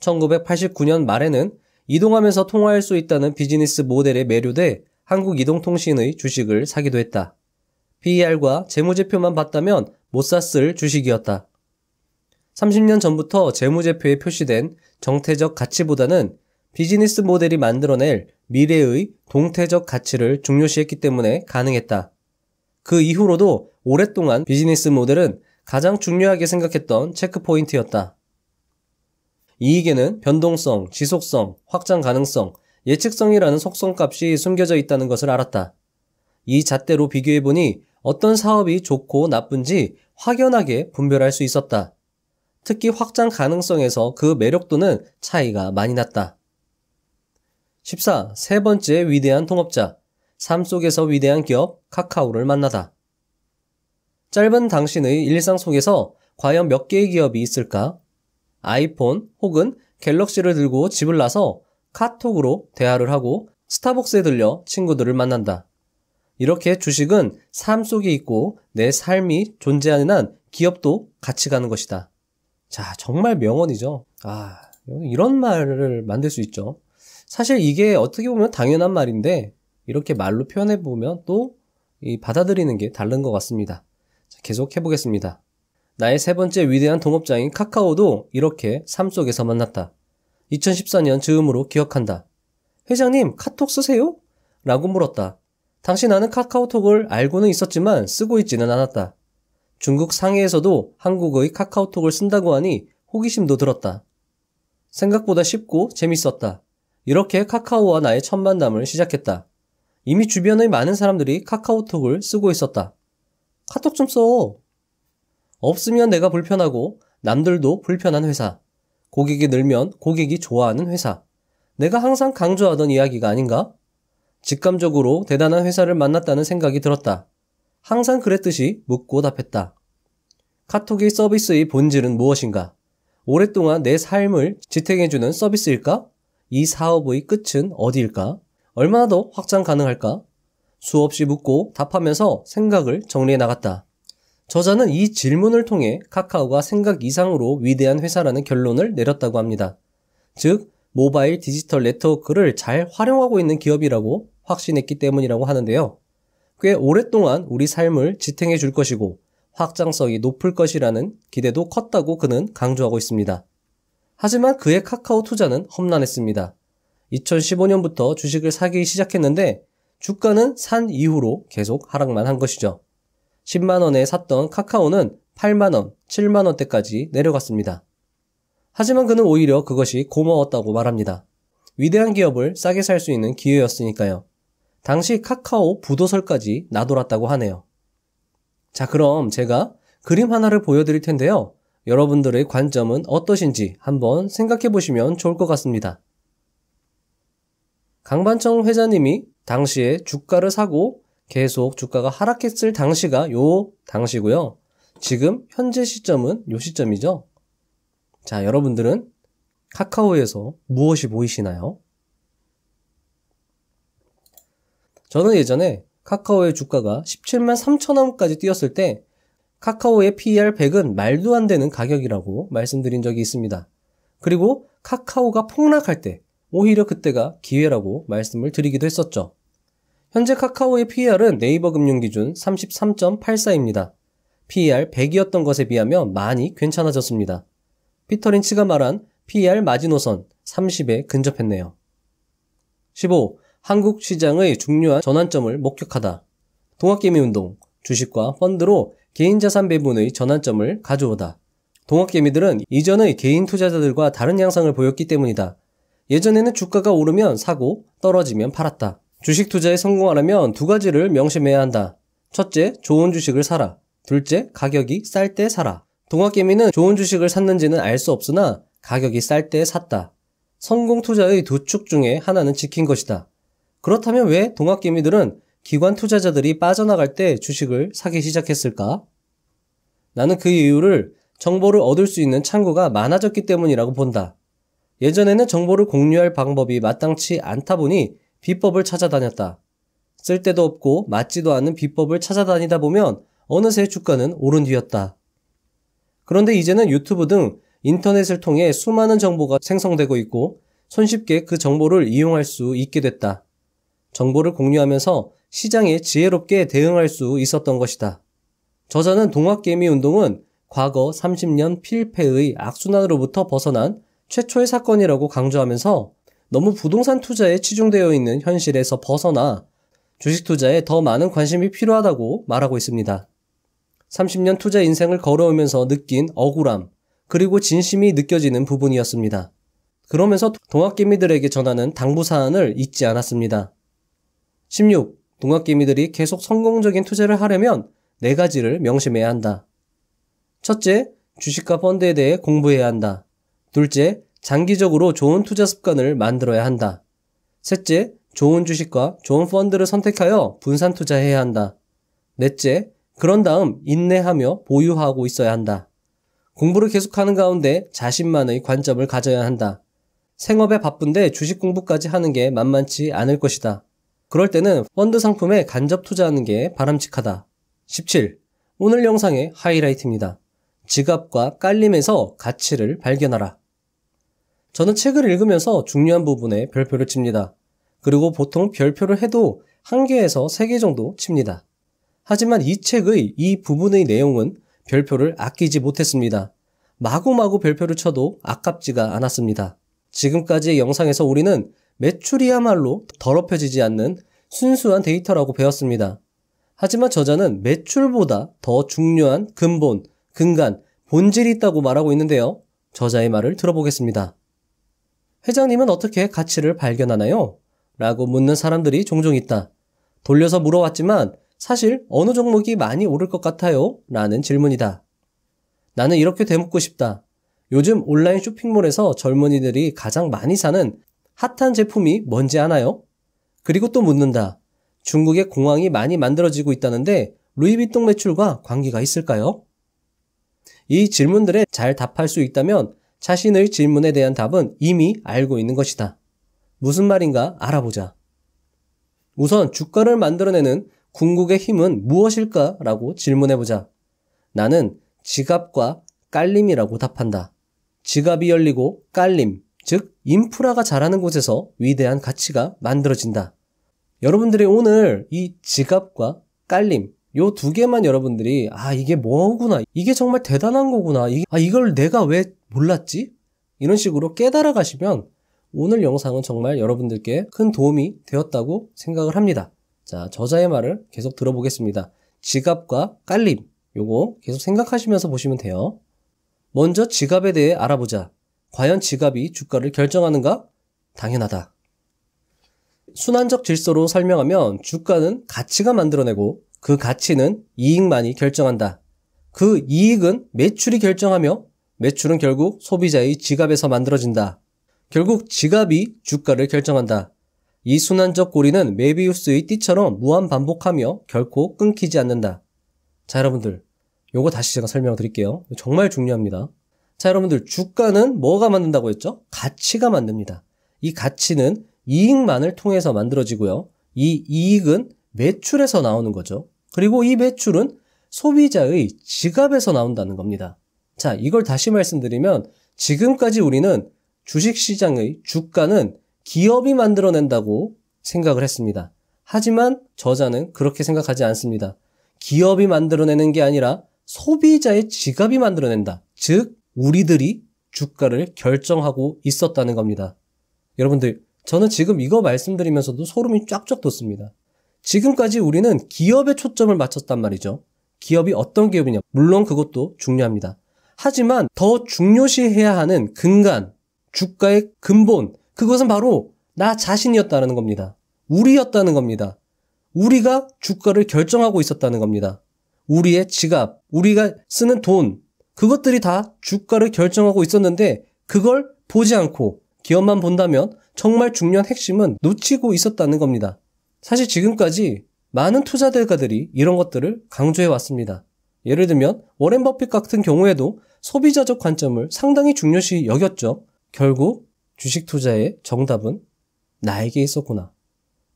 1989년 말에는 이동하면서 통화할 수 있다는 비즈니스 모델에 매료돼 한국이동통신의 주식을 사기도 했다. PER과 재무제표만 봤다면 못 샀을 주식이었다. 30년 전부터 재무제표에 표시된 정태적 가치보다는 비즈니스 모델이 만들어낼 미래의 동태적 가치를 중요시했기 때문에 가능했다. 그 이후로도 오랫동안 비즈니스 모델은 가장 중요하게 생각했던 체크포인트였다. 이익에는 변동성, 지속성, 확장 가능성, 예측성이라는 속성값이 숨겨져 있다는 것을 알았다. 이 잣대로 비교해보니 어떤 사업이 좋고 나쁜지 확연하게 분별할 수 있었다. 특히 확장 가능성에서 그 매력도는 차이가 많이 났다. 14. 세 번째 위대한 통업자. 삶 속에서 위대한 기업 카카오를 만나다. 짧은 당신의 일상 속에서 과연 몇 개의 기업이 있을까? 아이폰 혹은 갤럭시를 들고 집을 나서 카톡으로 대화를 하고 스타벅스에 들려 친구들을 만난다. 이렇게 주식은 삶 속에 있고 내 삶이 존재하는 한 기업도 같이 가는 것이다. 자, 정말 명언이죠. 아, 이런 말을 만들 수 있죠. 사실 이게 어떻게 보면 당연한 말인데 이렇게 말로 표현해 보면 또 받아들이는 게 다른 것 같습니다. 계속 해보겠습니다. 나의 세 번째 위대한 동업자인 카카오도 이렇게 삶 속에서 만났다. 2014년 즈음으로 기억한다. 회장님, 카톡 쓰세요? 라고 물었다. 당시 나는 카카오톡을 알고는 있었지만 쓰고 있지는 않았다. 중국 상해에서도 한국의 카카오톡을 쓴다고 하니 호기심도 들었다. 생각보다 쉽고 재밌었다. 이렇게 카카오와 나의 첫 만남을 시작했다. 이미 주변의 많은 사람들이 카카오톡을 쓰고 있었다. 카톡 좀 써. 없으면 내가 불편하고 남들도 불편한 회사. 고객이 늘면 고객이 좋아하는 회사. 내가 항상 강조하던 이야기가 아닌가? 직감적으로 대단한 회사를 만났다는 생각이 들었다. 항상 그랬듯이 묻고 답했다. 카톡의 서비스의 본질은 무엇인가? 오랫동안 내 삶을 지탱해주는 서비스일까? 이 사업의 끝은 어디일까? 얼마나 더 확장 가능할까? 수없이 묻고 답하면서 생각을 정리해 나갔다. 저자는 이 질문을 통해 카카오가 생각 이상으로 위대한 회사라는 결론을 내렸다고 합니다. 즉, 모바일 디지털 네트워크를 잘 활용하고 있는 기업이라고 확신했기 때문이라고 하는데요. 꽤 오랫동안 우리 삶을 지탱해 줄 것이고 확장성이 높을 것이라는 기대도 컸다고 그는 강조하고 있습니다. 하지만 그의 카카오 투자는 험난했습니다. 2015년부터 주식을 사기 시작했는데 주가는 산 이후로 계속 하락만 한 것이죠. 10만원에 샀던 카카오는 8만원, 7만원대까지 내려갔습니다. 하지만 그는 오히려 그것이 고마웠다고 말합니다. 위대한 기업을 싸게 살 수 있는 기회였으니까요. 당시 카카오 부도설까지 나돌았다고 하네요. 자, 그럼 제가 그림 하나를 보여드릴 텐데요. 여러분들의 관점은 어떠신지 한번 생각해 보시면 좋을 것 같습니다. 강반청 회장님이 당시에 주가를 사고 계속 주가가 하락했을 당시가 요 당시고요. 지금 현재 시점은 요 시점이죠. 자, 여러분들은 카카오에서 무엇이 보이시나요? 저는 예전에 카카오의 주가가 17만 3천 원까지 뛰었을 때 카카오의 PER 100은 말도 안 되는 가격이라고 말씀드린 적이 있습니다. 그리고 카카오가 폭락할 때 오히려 그때가 기회라고 말씀을 드리기도 했었죠. 현재 카카오의 PER은 네이버 금융 기준 33.84입니다. PER 100이었던 것에 비하면 많이 괜찮아졌습니다. 피터 린치가 말한 PER 마지노선 30에 근접했네요. 15. 한국 시장의 중요한 전환점을 목격하다. 동학개미 운동, 주식과 펀드로 개인 자산 배분의 전환점을 가져오다. 동학개미들은 이전의 개인 투자자들과 다른 양상을 보였기 때문이다. 예전에는 주가가 오르면 사고, 떨어지면 팔았다. 주식 투자에 성공하려면 두 가지를 명심해야 한다. 첫째, 좋은 주식을 사라. 둘째, 가격이 쌀 때 사라. 동학개미는 좋은 주식을 샀는지는 알 수 없으나 가격이 쌀 때 샀다. 성공 투자의 두 축 중에 하나는 지킨 것이다. 그렇다면 왜 동학개미들은 기관 투자자들이 빠져나갈 때 주식을 사기 시작했을까? 나는 그 이유를 정보를 얻을 수 있는 창구가 많아졌기 때문이라고 본다. 예전에는 정보를 공유할 방법이 마땅치 않다 보니 비법을 찾아다녔다. 쓸데도 없고 맞지도 않은 비법을 찾아다니다 보면 어느새 주가는 오른 뒤였다. 그런데 이제는 유튜브 등 인터넷을 통해 수많은 정보가 생성되고 있고 손쉽게 그 정보를 이용할 수 있게 됐다. 정보를 공유하면서 시장에 지혜롭게 대응할 수 있었던 것이다. 저자는 동학개미 운동은 과거 30년 필패의 악순환으로부터 벗어난 최초의 사건이라고 강조하면서 너무 부동산 투자에 치중되어 있는 현실에서 벗어나 주식 투자에 더 많은 관심이 필요하다고 말하고 있습니다. 30년 투자 인생을 걸어오면서 느낀 억울함, 그리고 진심이 느껴지는 부분이었습니다. 그러면서 동학개미들에게 전하는 당부 사안을 잊지 않았습니다. 16. 동학개미들이 계속 성공적인 투자를 하려면 네 가지를 명심해야 한다. 첫째, 주식과 펀드에 대해 공부해야 한다. 둘째, 장기적으로 좋은 투자 습관을 만들어야 한다. 셋째, 좋은 주식과 좋은 펀드를 선택하여 분산 투자해야 한다. 넷째, 그런 다음 인내하며 보유하고 있어야 한다. 공부를 계속하는 가운데 자신만의 관점을 가져야 한다. 생업에 바쁜데 주식 공부까지 하는 게 만만치 않을 것이다. 그럴 때는 펀드 상품에 간접 투자하는 게 바람직하다. 17. 오늘 영상의 하이라이트입니다. 지갑과 깔림에서 가치를 발견하라. 저는 책을 읽으면서 중요한 부분에 별표를 칩니다. 그리고 보통 별표를 해도 한 개에서 세 개 정도 칩니다. 하지만 이 책의 이 부분의 내용은 별표를 아끼지 못했습니다. 마구마구 별표를 쳐도 아깝지가 않았습니다. 지금까지의 영상에서 우리는 매출이야말로 더럽혀지지 않는 순수한 데이터라고 배웠습니다. 하지만 저자는 매출보다 더 중요한 근본, 근간, 본질이 있다고 말하고 있는데요. 저자의 말을 들어보겠습니다. 회장님은 어떻게 가치를 발견하나요? 라고 묻는 사람들이 종종 있다. 돌려서 물어왔지만 사실 어느 종목이 많이 오를 것 같아요? 라는 질문이다. 나는 이렇게 되묻고 싶다. 요즘 온라인 쇼핑몰에서 젊은이들이 가장 많이 사는 핫한 제품이 뭔지 아나요? 그리고 또 묻는다. 중국의 공항이 많이 만들어지고 있다는데 루이비통 매출과 관계가 있을까요? 이 질문들에 잘 답할 수 있다면 자신의 질문에 대한 답은 이미 알고 있는 것이다. 무슨 말인가 알아보자. 우선 주가를 만들어내는 궁극의 힘은 무엇일까? 라고 질문해보자. 나는 지갑과 깔림이라고 답한다. 지갑이 열리고 깔림, 즉, 인프라가 자라는 곳에서 위대한 가치가 만들어진다. 여러분들이 오늘 이 지갑과 깔림, 요두 개만 여러분들이 아 이게 뭐구나 이게 정말 대단한 거구나 이, 아 이걸 내가 왜 몰랐지 이런 식으로 깨달아 가시면 오늘 영상은 정말 여러분들께 큰 도움이 되었다고 생각을 합니다. 자 저자의 말을 계속 들어보겠습니다. 지갑과 깔림 요거 계속 생각하시면서 보시면 돼요. 먼저 지갑에 대해 알아보자. 과연 지갑이 주가를 결정하는가? 당연하다. 순환적 질서로 설명하면 주가는 가치가 만들어내고 그 가치는 이익만이 결정한다. 그 이익은 매출이 결정하며 매출은 결국 소비자의 지갑에서 만들어진다. 결국 지갑이 주가를 결정한다. 이 순환적 고리는 메비우스의 띠처럼 무한 반복하며 결코 끊기지 않는다. 자, 여러분들. 요거 다시 제가 설명을 드릴게요. 정말 중요합니다. 자, 여러분들. 주가는 뭐가 만든다고 했죠? 가치가 만듭니다. 이 가치는 이익만을 통해서 만들어지고요. 이 이익은 매출에서 나오는 거죠. 그리고 이 매출은 소비자의 지갑에서 나온다는 겁니다. 자, 이걸 다시 말씀드리면 지금까지 우리는 주식시장의 주가는 기업이 만들어낸다고 생각을 했습니다. 하지만 저자는 그렇게 생각하지 않습니다. 기업이 만들어내는 게 아니라 소비자의 지갑이 만들어낸다. 즉, 우리들이 주가를 결정하고 있었다는 겁니다. 여러분들, 저는 지금 이거 말씀드리면서도 소름이 쫙쫙 돋습니다. 지금까지 우리는 기업에 초점을 맞췄단 말이죠. 기업이 어떤 기업이냐. 물론 그것도 중요합니다. 하지만 더 중요시해야 하는 근간, 주가의 근본, 그것은 바로 나 자신이었다는 겁니다. 우리였다는 겁니다. 우리가 주가를 결정하고 있었다는 겁니다. 우리의 지갑, 우리가 쓰는 돈, 그것들이 다 주가를 결정하고 있었는데 그걸 보지 않고 기업만 본다면 정말 중요한 핵심은 놓치고 있었다는 겁니다. 사실 지금까지 많은 투자 대가들이 이런 것들을 강조해 왔습니다. 예를 들면 워렌 버핏 같은 경우에도 소비자적 관점을 상당히 중요시 여겼죠. 결국 주식 투자의 정답은 나에게 있었구나.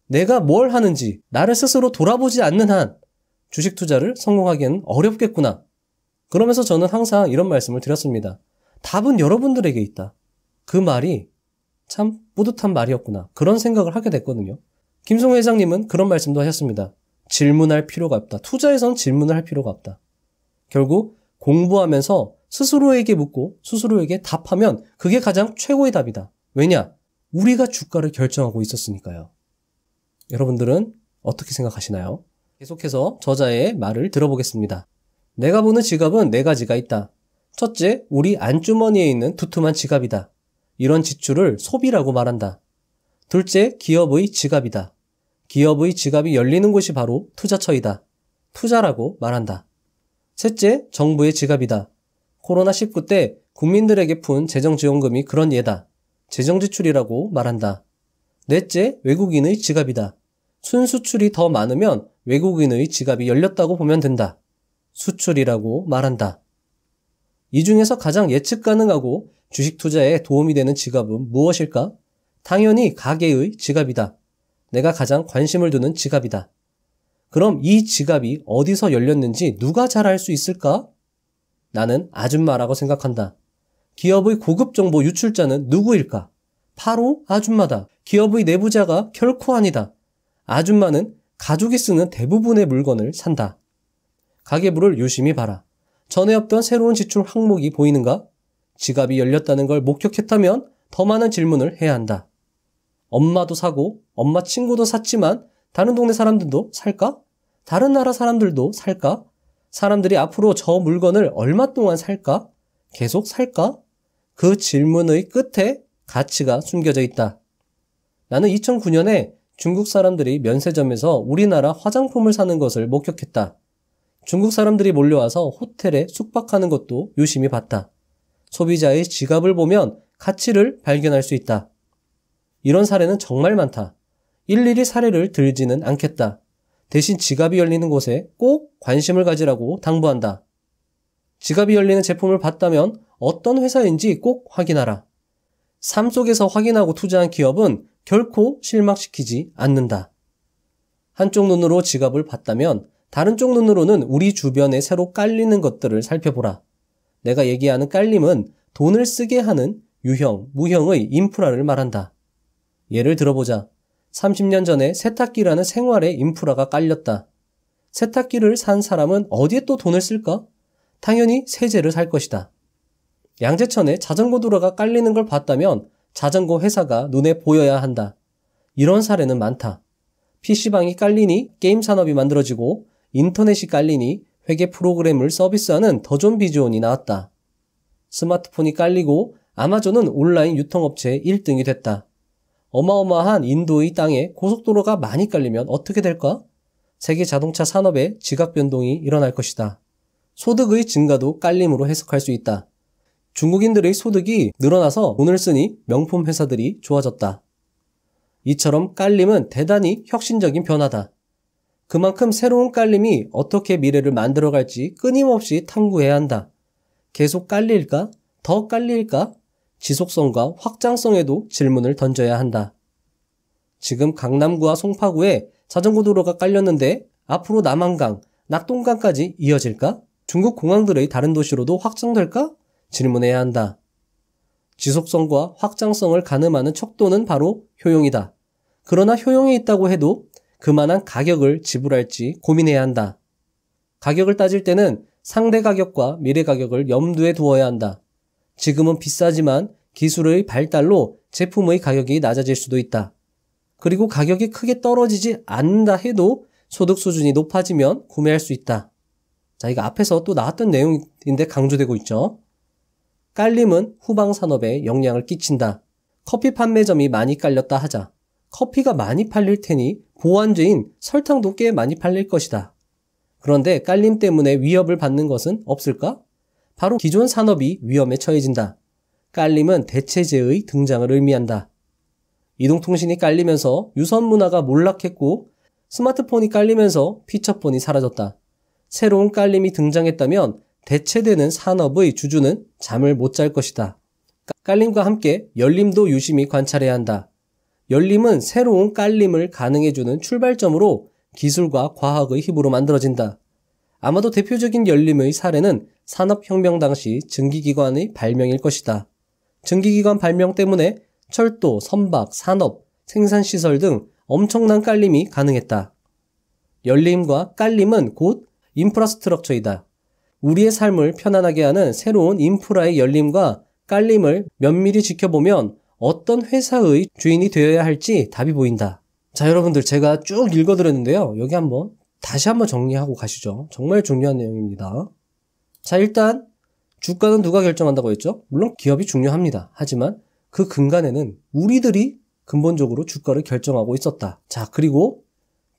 내가 뭘 하는지 나를 스스로 돌아보지 않는 한 주식 투자를 성공하기엔 어렵겠구나. 그러면서 저는 항상 이런 말씀을 드렸습니다. 답은 여러분들에게 있다. 그 말이 참 뿌듯한 말이었구나. 그런 생각을 하게 됐거든요. 김성우 회장님은 그런 말씀도 하셨습니다. 질문할 필요가 없다. 투자에선 질문을 할 필요가 없다. 결국 공부하면서 스스로에게 묻고 스스로에게 답하면 그게 가장 최고의 답이다. 왜냐? 우리가 주가를 결정하고 있었으니까요. 여러분들은 어떻게 생각하시나요? 계속해서 저자의 말을 들어보겠습니다. 내가 보는 지갑은 네 가지가 있다. 첫째, 우리 안주머니에 있는 두툼한 지갑이다. 이런 지출을 소비라고 말한다. 둘째, 기업의 지갑이다. 기업의 지갑이 열리는 곳이 바로 투자처이다. 투자라고 말한다. 셋째, 정부의 지갑이다. 코로나19 때 국민들에게 푼 재정지원금이 그런 예다. 재정지출이라고 말한다. 넷째, 외국인의 지갑이다. 순수출이 더 많으면 외국인의 지갑이 열렸다고 보면 된다. 수출이라고 말한다. 이 중에서 가장 예측 가능하고 주식 투자에 도움이 되는 지갑은 무엇일까? 당연히 가계의 지갑이다. 내가 가장 관심을 두는 지갑이다. 그럼 이 지갑이 어디서 열렸는지 누가 잘 알 수 있을까? 나는 아줌마라고 생각한다. 기업의 고급 정보 유출자는 누구일까? 바로 아줌마다. 기업의 내부자가 결코 아니다. 아줌마는 가족이 쓰는 대부분의 물건을 산다. 가계부를 유심히 봐라. 전에 없던 새로운 지출 항목이 보이는가? 지갑이 열렸다는 걸 목격했다면 더 많은 질문을 해야 한다. 엄마도 사고 엄마 친구도 샀지만 다른 동네 사람들도 살까? 다른 나라 사람들도 살까? 사람들이 앞으로 저 물건을 얼마 동안 살까? 계속 살까? 그 질문의 끝에 가치가 숨겨져 있다. 나는 2009년에 중국 사람들이 면세점에서 우리나라 화장품을 사는 것을 목격했다. 중국 사람들이 몰려와서 호텔에 숙박하는 것도 유심히 봤다. 소비자의 지갑을 보면 가치를 발견할 수 있다. 이런 사례는 정말 많다. 일일이 사례를 들지는 않겠다. 대신 지갑이 열리는 곳에 꼭 관심을 가지라고 당부한다. 지갑이 열리는 제품을 봤다면 어떤 회사인지 꼭 확인하라. 삶 속에서 확인하고 투자한 기업은 결코 실망시키지 않는다. 한쪽 눈으로 지갑을 봤다면 다른 쪽 눈으로는 우리 주변에 새로 깔리는 것들을 살펴보라. 내가 얘기하는 깔림은 돈을 쓰게 하는 유형, 무형의 인프라를 말한다. 예를 들어보자. 30년 전에 세탁기라는 생활의 인프라가 깔렸다. 세탁기를 산 사람은 어디에 또 돈을 쓸까? 당연히 세제를 살 것이다. 양재천에 자전거 도로가 깔리는 걸 봤다면 자전거 회사가 눈에 보여야 한다. 이런 사례는 많다. PC방이 깔리니 게임 산업이 만들어지고 인터넷이 깔리니 회계 프로그램을 서비스하는 더존 비즈온이 나왔다. 스마트폰이 깔리고 아마존은 온라인 유통업체 1등이 됐다. 어마어마한 인도의 땅에 고속도로가 많이 깔리면 어떻게 될까? 세계 자동차 산업의 지각 변동이 일어날 것이다. 소득의 증가도 깔림으로 해석할 수 있다. 중국인들의 소득이 늘어나서 돈을 쓰니 명품 회사들이 좋아졌다. 이처럼 깔림은 대단히 혁신적인 변화다. 그만큼 새로운 깔림이 어떻게 미래를 만들어갈지 끊임없이 탐구해야 한다. 계속 깔릴까? 더 깔릴까? 지속성과 확장성에도 질문을 던져야 한다. 지금 강남구와 송파구에 자전거 도로가 깔렸는데 앞으로 남한강, 낙동강까지 이어질까? 중국 공항들의 다른 도시로도 확장될까? 질문해야 한다. 지속성과 확장성을 가늠하는 척도는 바로 효용이다. 그러나 효용이 있다고 해도 그만한 가격을 지불할지 고민해야 한다. 가격을 따질 때는 상대 가격과 미래 가격을 염두에 두어야 한다. 지금은 비싸지만 기술의 발달로 제품의 가격이 낮아질 수도 있다. 그리고 가격이 크게 떨어지지 않는다 해도 소득 수준이 높아지면 구매할 수 있다. 자, 이거 앞에서 또 나왔던 내용인데 강조되고 있죠. 깔림은 후방 산업에 영향을 끼친다. 커피 판매점이 많이 깔렸다 하자. 커피가 많이 팔릴 테니 보완제인 설탕도 꽤 많이 팔릴 것이다. 그런데 깔림 때문에 위협을 받는 것은 없을까? 바로 기존 산업이 위험에 처해진다. 깔림은 대체제의 등장을 의미한다. 이동통신이 깔리면서 유선 문화가 몰락했고 스마트폰이 깔리면서 피처폰이 사라졌다. 새로운 깔림이 등장했다면 대체되는 산업의 주주는 잠을 못 잘 것이다. 깔림과 함께 열림도 유심히 관찰해야 한다. 열림은 새로운 깔림을 가능해주는 출발점으로 기술과 과학의 힘으로 만들어진다. 아마도 대표적인 열림의 사례는 산업혁명 당시 증기기관의 발명일 것이다. 증기기관 발명 때문에 철도, 선박, 산업, 생산시설 등 엄청난 깔림이 가능했다. 열림과 깔림은 곧 인프라스트럭처이다. 우리의 삶을 편안하게 하는 새로운 인프라의 열림과 깔림을 면밀히 지켜보면 어떤 회사의 주인이 되어야 할지 답이 보인다. 자, 여러분들 제가 쭉 읽어드렸는데요. 여기 한번 다시 한번 정리하고 가시죠. 정말 중요한 내용입니다. 자, 일단 주가는 누가 결정한다고 했죠? 물론 기업이 중요합니다. 하지만 그 근간에는 우리들이 근본적으로 주가를 결정하고 있었다. 자, 그리고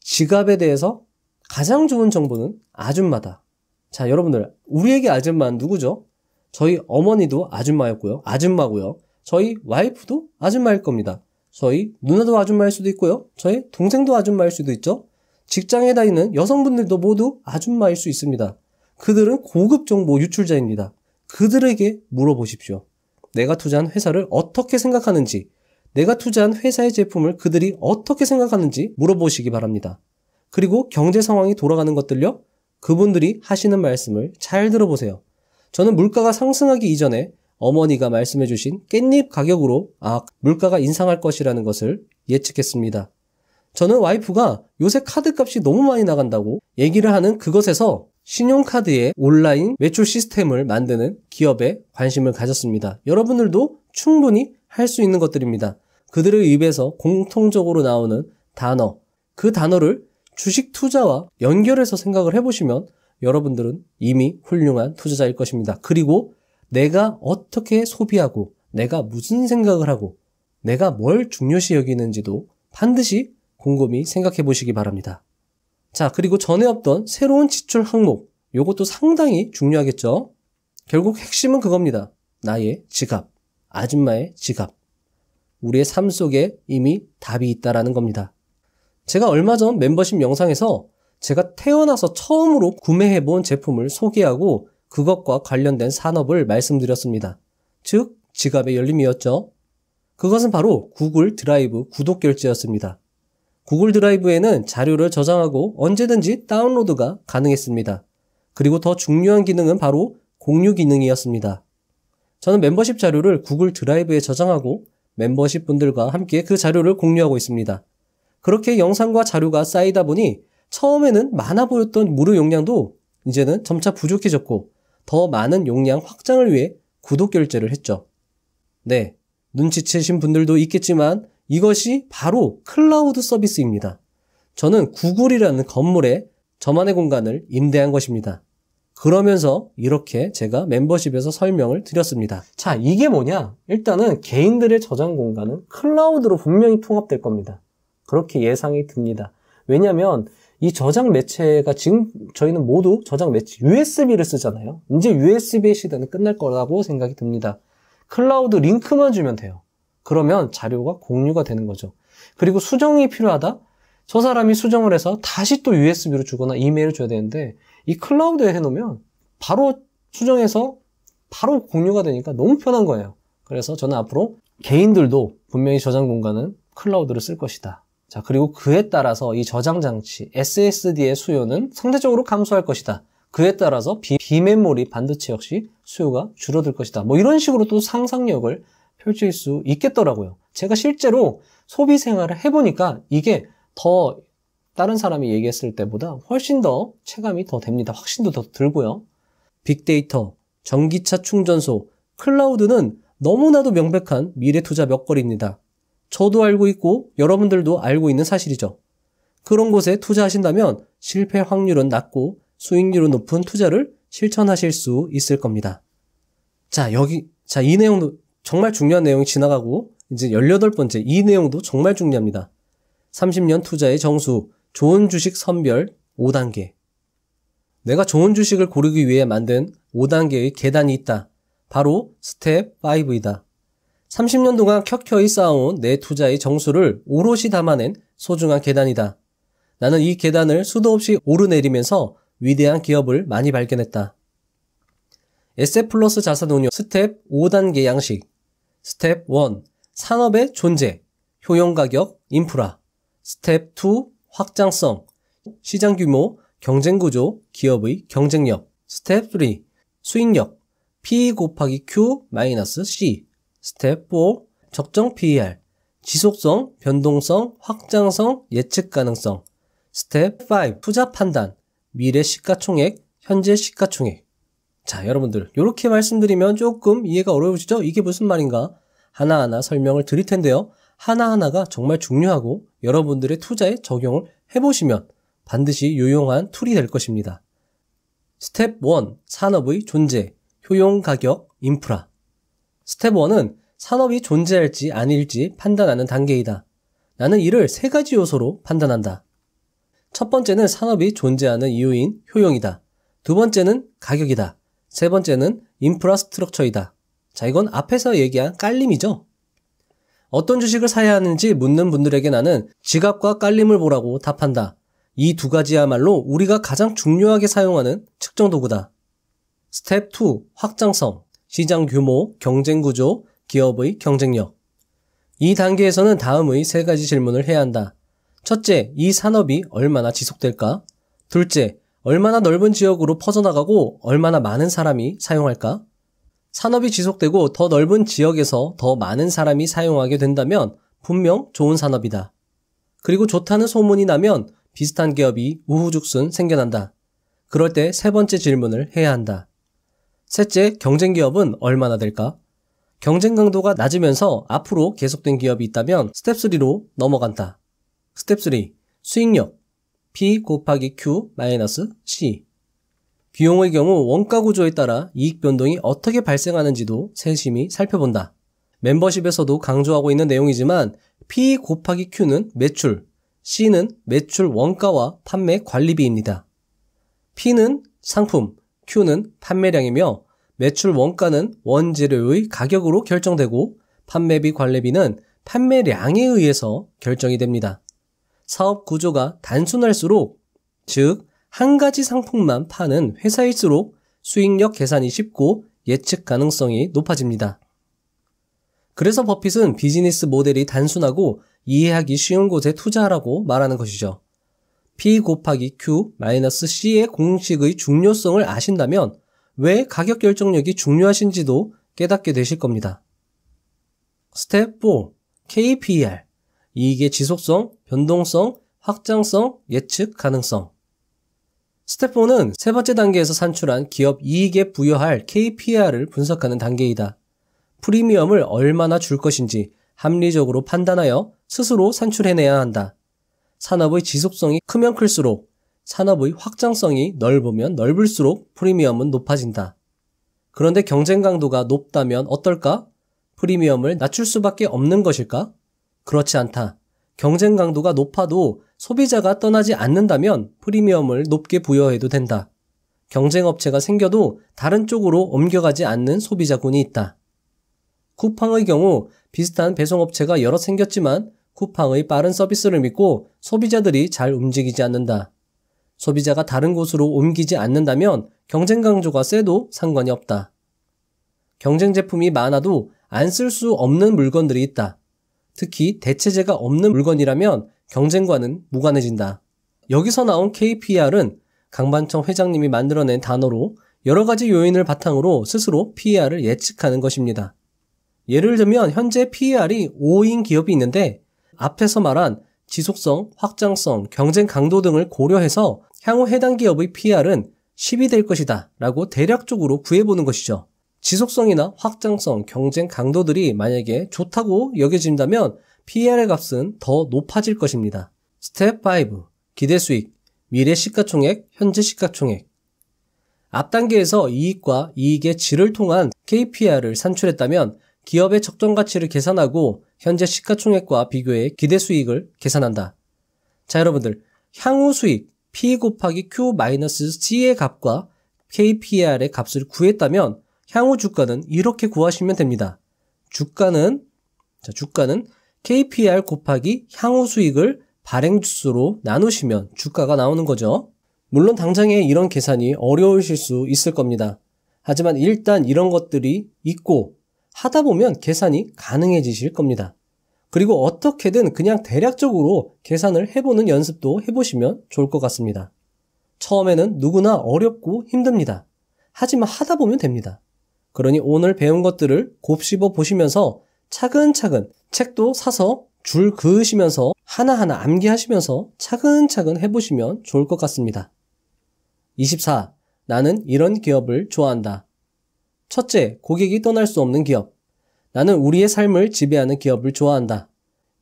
지갑에 대해서 가장 좋은 정보는 아줌마다. 자, 여러분들, 우리에게 아줌마는 누구죠? 저희 어머니도 아줌마였고요. 아줌마고요. 저희 와이프도 아줌마일 겁니다. 저희 누나도 아줌마일 수도 있고요. 저희 동생도 아줌마일 수도 있죠. 직장에 다니는 여성분들도 모두 아줌마일 수 있습니다. 그들은 고급 정보 유출자입니다. 그들에게 물어보십시오. 내가 투자한 회사를 어떻게 생각하는지, 내가 투자한 회사의 제품을 그들이 어떻게 생각하는지 물어보시기 바랍니다. 그리고 경제 상황이 돌아가는 것들요? 그분들이 하시는 말씀을 잘 들어보세요. 저는 물가가 상승하기 이전에 어머니가 말씀해주신 깻잎 가격으로 아, 물가가 인상할 것이라는 것을 예측했습니다. 저는 와이프가 요새 카드값이 너무 많이 나간다고 얘기를 하는 그것에서 신용카드의 온라인 매출 시스템을 만드는 기업에 관심을 가졌습니다. 여러분들도 충분히 할 수 있는 것들입니다. 그들의 입에서 공통적으로 나오는 단어, 그 단어를 주식 투자와 연결해서 생각을 해보시면 여러분들은 이미 훌륭한 투자자일 것입니다. 그리고 내가 어떻게 소비하고, 내가 무슨 생각을 하고, 내가 뭘 중요시 여기는지도 반드시 곰곰이 생각해 보시기 바랍니다. 자, 그리고 전에 없던 새로운 지출 항목, 요것도 상당히 중요하겠죠? 결국 핵심은 그겁니다. 나의 지갑, 아줌마의 지갑. 우리의 삶 속에 이미 답이 있다라는 겁니다. 제가 얼마 전 멤버십 영상에서 제가 태어나서 처음으로 구매해 본 제품을 소개하고 그것과 관련된 산업을 말씀드렸습니다. 즉, 지갑의 열림이었죠. 그것은 바로 구글 드라이브 구독 결제였습니다. 구글 드라이브에는 자료를 저장하고 언제든지 다운로드가 가능했습니다. 그리고 더 중요한 기능은 바로 공유 기능이었습니다. 저는 멤버십 자료를 구글 드라이브에 저장하고 멤버십 분들과 함께 그 자료를 공유하고 있습니다. 그렇게 영상과 자료가 쌓이다 보니 처음에는 많아 보였던 무료 용량도 이제는 점차 부족해졌고 더 많은 용량 확장을 위해 구독 결제를 했죠. 네, 눈치채신 분들도 있겠지만 이것이 바로 클라우드 서비스입니다. 저는 구글이라는 건물에 저만의 공간을 임대한 것입니다. 그러면서 이렇게 제가 멤버십에서 설명을 드렸습니다. 자, 이게 뭐냐? 일단은 개인들의 저장 공간은 클라우드로 분명히 통합될 겁니다. 그렇게 예상이 듭니다. 왜냐면 이 저장 매체가 지금 저희는 모두 저장 매체 USB를 쓰잖아요. 이제 USB의 시대는 끝날 거라고 생각이 듭니다. 클라우드 링크만 주면 돼요. 그러면 자료가 공유가 되는 거죠. 그리고 수정이 필요하다? 저 사람이 수정을 해서 다시 또 USB로 주거나 이메일을 줘야 되는데 이 클라우드에 해놓으면 바로 수정해서 바로 공유가 되니까 너무 편한 거예요. 그래서 저는 앞으로 개인들도 분명히 저장 공간은 클라우드를 쓸 것이다. 자, 그리고 그에 따라서 이 저장 장치 SSD의 수요는 상대적으로 감소할 것이다. 그에 따라서 비메모리 반도체 역시 수요가 줄어들 것이다. 뭐 이런 식으로 또 상상력을 펼칠 수 있겠더라고요. 제가 실제로 소비 생활을 해보니까 이게 더 다른 사람이 얘기했을 때보다 훨씬 더 체감이 더 됩니다. 확신도 더 들고요. 빅데이터, 전기차 충전소, 클라우드는 너무나도 명백한 미래 투자 몇거리입니다 저도 알고 있고 여러분들도 알고 있는 사실이죠. 그런 곳에 투자하신다면 실패 확률은 낮고 수익률은 높은 투자를 실천하실 수 있을 겁니다. 자, 여기, 자, 이 내용도 정말 중요한 내용이 지나가고 이제 18번째 이 내용도 정말 중요합니다. 30년 투자의 정수, 좋은 주식 선별 5단계. 내가 좋은 주식을 고르기 위해 만든 5단계의 계단이 있다. 바로 스텝 5이다. 30년 동안 켜켜이 쌓아온 내 투자의 정수를 오롯이 담아낸 소중한 계단이다. 나는 이 계단을 수도 없이 오르내리면서 위대한 기업을 많이 발견했다. SF 플러스 자산운용 스텝 5단계 양식 스텝 1. 산업의 존재, 효용 가격, 인프라. 스텝 2. 확장성, 시장 규모, 경쟁 구조, 기업의 경쟁력. 스텝 3. 수익력, P 곱하기 Q 마이너스 C. 스텝 4. 적정 PER, 지속성, 변동성, 확장성, 예측 가능성. 스텝 5. 투자 판단, 미래 시가총액, 현재 시가총액. 자, 여러분들 이렇게 말씀드리면 조금 이해가 어려우시죠? 이게 무슨 말인가? 하나하나 설명을 드릴 텐데요. 하나하나가 정말 중요하고 여러분들의 투자에 적용을 해보시면 반드시 유용한 툴이 될 것입니다. 스텝 1. 산업의 존재, 효용 가격, 인프라. 스텝 1은 산업이 존재할지 아닐지 판단하는 단계이다. 나는 이를 세 가지 요소로 판단한다. 첫 번째는 산업이 존재하는 이유인 효용이다. 두 번째는 가격이다. 세 번째는 인프라스트럭처이다. 자, 이건 앞에서 얘기한 깔림이죠. 어떤 주식을 사야 하는지 묻는 분들에게 나는 지갑과 깔림을 보라고 답한다. 이 두 가지야말로 우리가 가장 중요하게 사용하는 측정 도구다. 스텝 2. 확장성. 시장 규모, 경쟁 구조, 기업의 경쟁력. 이 단계에서는 다음의 세 가지 질문을 해야 한다. 첫째, 이 산업이 얼마나 지속될까? 둘째, 얼마나 넓은 지역으로 퍼져나가고 얼마나 많은 사람이 사용할까? 산업이 지속되고 더 넓은 지역에서 더 많은 사람이 사용하게 된다면 분명 좋은 산업이다. 그리고 좋다는 소문이 나면 비슷한 기업이 우후죽순 생겨난다. 그럴 때 세 번째 질문을 해야 한다. 셋째, 경쟁 기업은 얼마나 될까? 경쟁 강도가 낮으면서 앞으로 계속된 기업이 있다면 스텝 3로 넘어간다. 스텝 3. 수익력. P 곱하기 Q 마이너스 C. 비용의 경우 원가 구조에 따라 이익 변동이 어떻게 발생하는지도 세심히 살펴본다. 멤버십에서도 강조하고 있는 내용이지만 P 곱하기 Q는 매출, C는 매출 원가와 판매 관리비입니다. P는 상품, Q는 판매량이며 매출 원가는 원재료의 가격으로 결정되고 판매비 관리비는 판매량에 의해서 결정이 됩니다. 사업 구조가 단순할수록, 즉, 한 가지 상품만 파는 회사일수록 수익력 계산이 쉽고 예측 가능성이 높아집니다. 그래서 버핏은 비즈니스 모델이 단순하고 이해하기 쉬운 곳에 투자하라고 말하는 것이죠. P 곱하기 Q C의 공식의 중요성을 아신다면 왜 가격 결정력이 중요하신지도 깨닫게 되실 겁니다. 스텝 4. KPR 이익의 지속성, 변동성, 확장성, 예측 가능성. 스텝 4는 세 번째 단계에서 산출한 기업 이익에 부여할 KPI를 분석하는 단계이다. 프리미엄을 얼마나 줄 것인지 합리적으로 판단하여 스스로 산출해내야 한다. 산업의 지속성이 크면 클수록 산업의 확장성이 넓으면 넓을수록 프리미엄은 높아진다. 그런데 경쟁 강도가 높다면 어떨까? 프리미엄을 낮출 수밖에 없는 것일까? 그렇지 않다. 경쟁 강도가 높아도 소비자가 떠나지 않는다면 프리미엄을 높게 부여해도 된다. 경쟁 업체가 생겨도 다른 쪽으로 옮겨가지 않는 소비자군이 있다. 쿠팡의 경우 비슷한 배송업체가 여러 생겼지만 쿠팡의 빠른 서비스를 믿고 소비자들이 잘 움직이지 않는다. 소비자가 다른 곳으로 옮기지 않는다면 경쟁 강조가 세도 상관이 없다. 경쟁 제품이 많아도 안 쓸 수 없는 물건들이 있다. 특히 대체재가 없는 물건이라면 경쟁과는 무관해진다. 여기서 나온 KPR은 강반청 회장님이 만들어낸 단어로 여러 가지 요인을 바탕으로 스스로 PER을 예측하는 것입니다. 예를 들면 현재 PER이 5인 기업이 있는데 앞에서 말한 지속성, 확장성, 경쟁 강도 등을 고려해서 향후 해당 기업의 PER은 10이 될 것이다 라고 대략적으로 구해보는 것이죠. 지속성이나 확장성, 경쟁 강도들이 만약에 좋다고 여겨진다면 p r 의 값은 더 높아질 것입니다. 스텝 5. 기대 수익, 미래 시가총액, 현재 시가총액. 앞 단계에서 이익과 이익의 질을 통한 k p r 을 산출했다면 기업의 적정 가치를 계산하고 현재 시가총액과 비교해 기대 수익을 계산한다. 자, 여러분들. 향후 수익 P 곱하기 Q-C의 값과 KPR의 값을 구했다면 향후 주가는 이렇게 구하시면 됩니다. 주가는 자, 주가는 KPR 곱하기 향후 수익을 발행 주수로 나누시면 주가가 나오는 거죠. 물론 당장에 이런 계산이 어려우실 수 있을 겁니다. 하지만 일단 이런 것들이 있고 하다 보면 계산이 가능해지실 겁니다. 그리고 어떻게든 그냥 대략적으로 계산을 해보는 연습도 해보시면 좋을 것 같습니다. 처음에는 누구나 어렵고 힘듭니다. 하지만 하다 보면 됩니다. 그러니 오늘 배운 것들을 곱씹어 보시면서 차근차근 책도 사서 줄 그으시면서 하나하나 암기하시면서 차근차근 해보시면 좋을 것 같습니다. 24. 나는 이런 기업을 좋아한다. 첫째, 고객이 떠날 수 없는 기업. 나는 우리의 삶을 지배하는 기업을 좋아한다.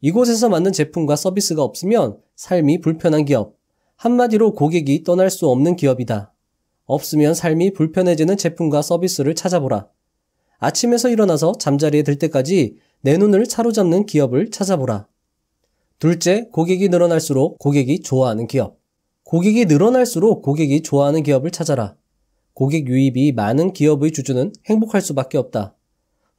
이곳에서 만든 제품과 서비스가 없으면 삶이 불편한 기업. 한마디로 고객이 떠날 수 없는 기업이다. 없으면 삶이 불편해지는 제품과 서비스를 찾아보라. 아침에서 일어나서 잠자리에 들 때까지 내 눈을 사로잡는 기업을 찾아보라. 둘째, 고객이 늘어날수록 고객이 좋아하는 기업. 고객이 늘어날수록 고객이 좋아하는 기업을 찾아라. 고객 유입이 많은 기업의 주주는 행복할 수밖에 없다.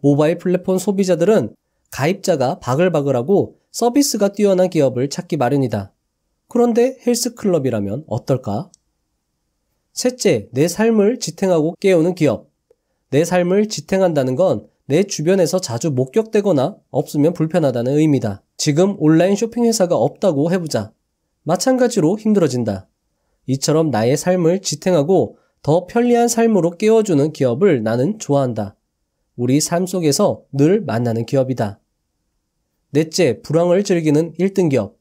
모바일 플랫폼 소비자들은 가입자가 바글바글하고 서비스가 뛰어난 기업을 찾기 마련이다. 그런데 헬스클럽이라면 어떨까? 셋째, 내 삶을 지탱하고 깨우는 기업. 내 삶을 지탱한다는 건 내 주변에서 자주 목격되거나 없으면 불편하다는 의미다. 지금 온라인 쇼핑 회사가 없다고 해보자. 마찬가지로 힘들어진다. 이처럼 나의 삶을 지탱하고 더 편리한 삶으로 깨워주는 기업을 나는 좋아한다. 우리 삶 속에서 늘 만나는 기업이다. 넷째, 불황을 즐기는 1등 기업.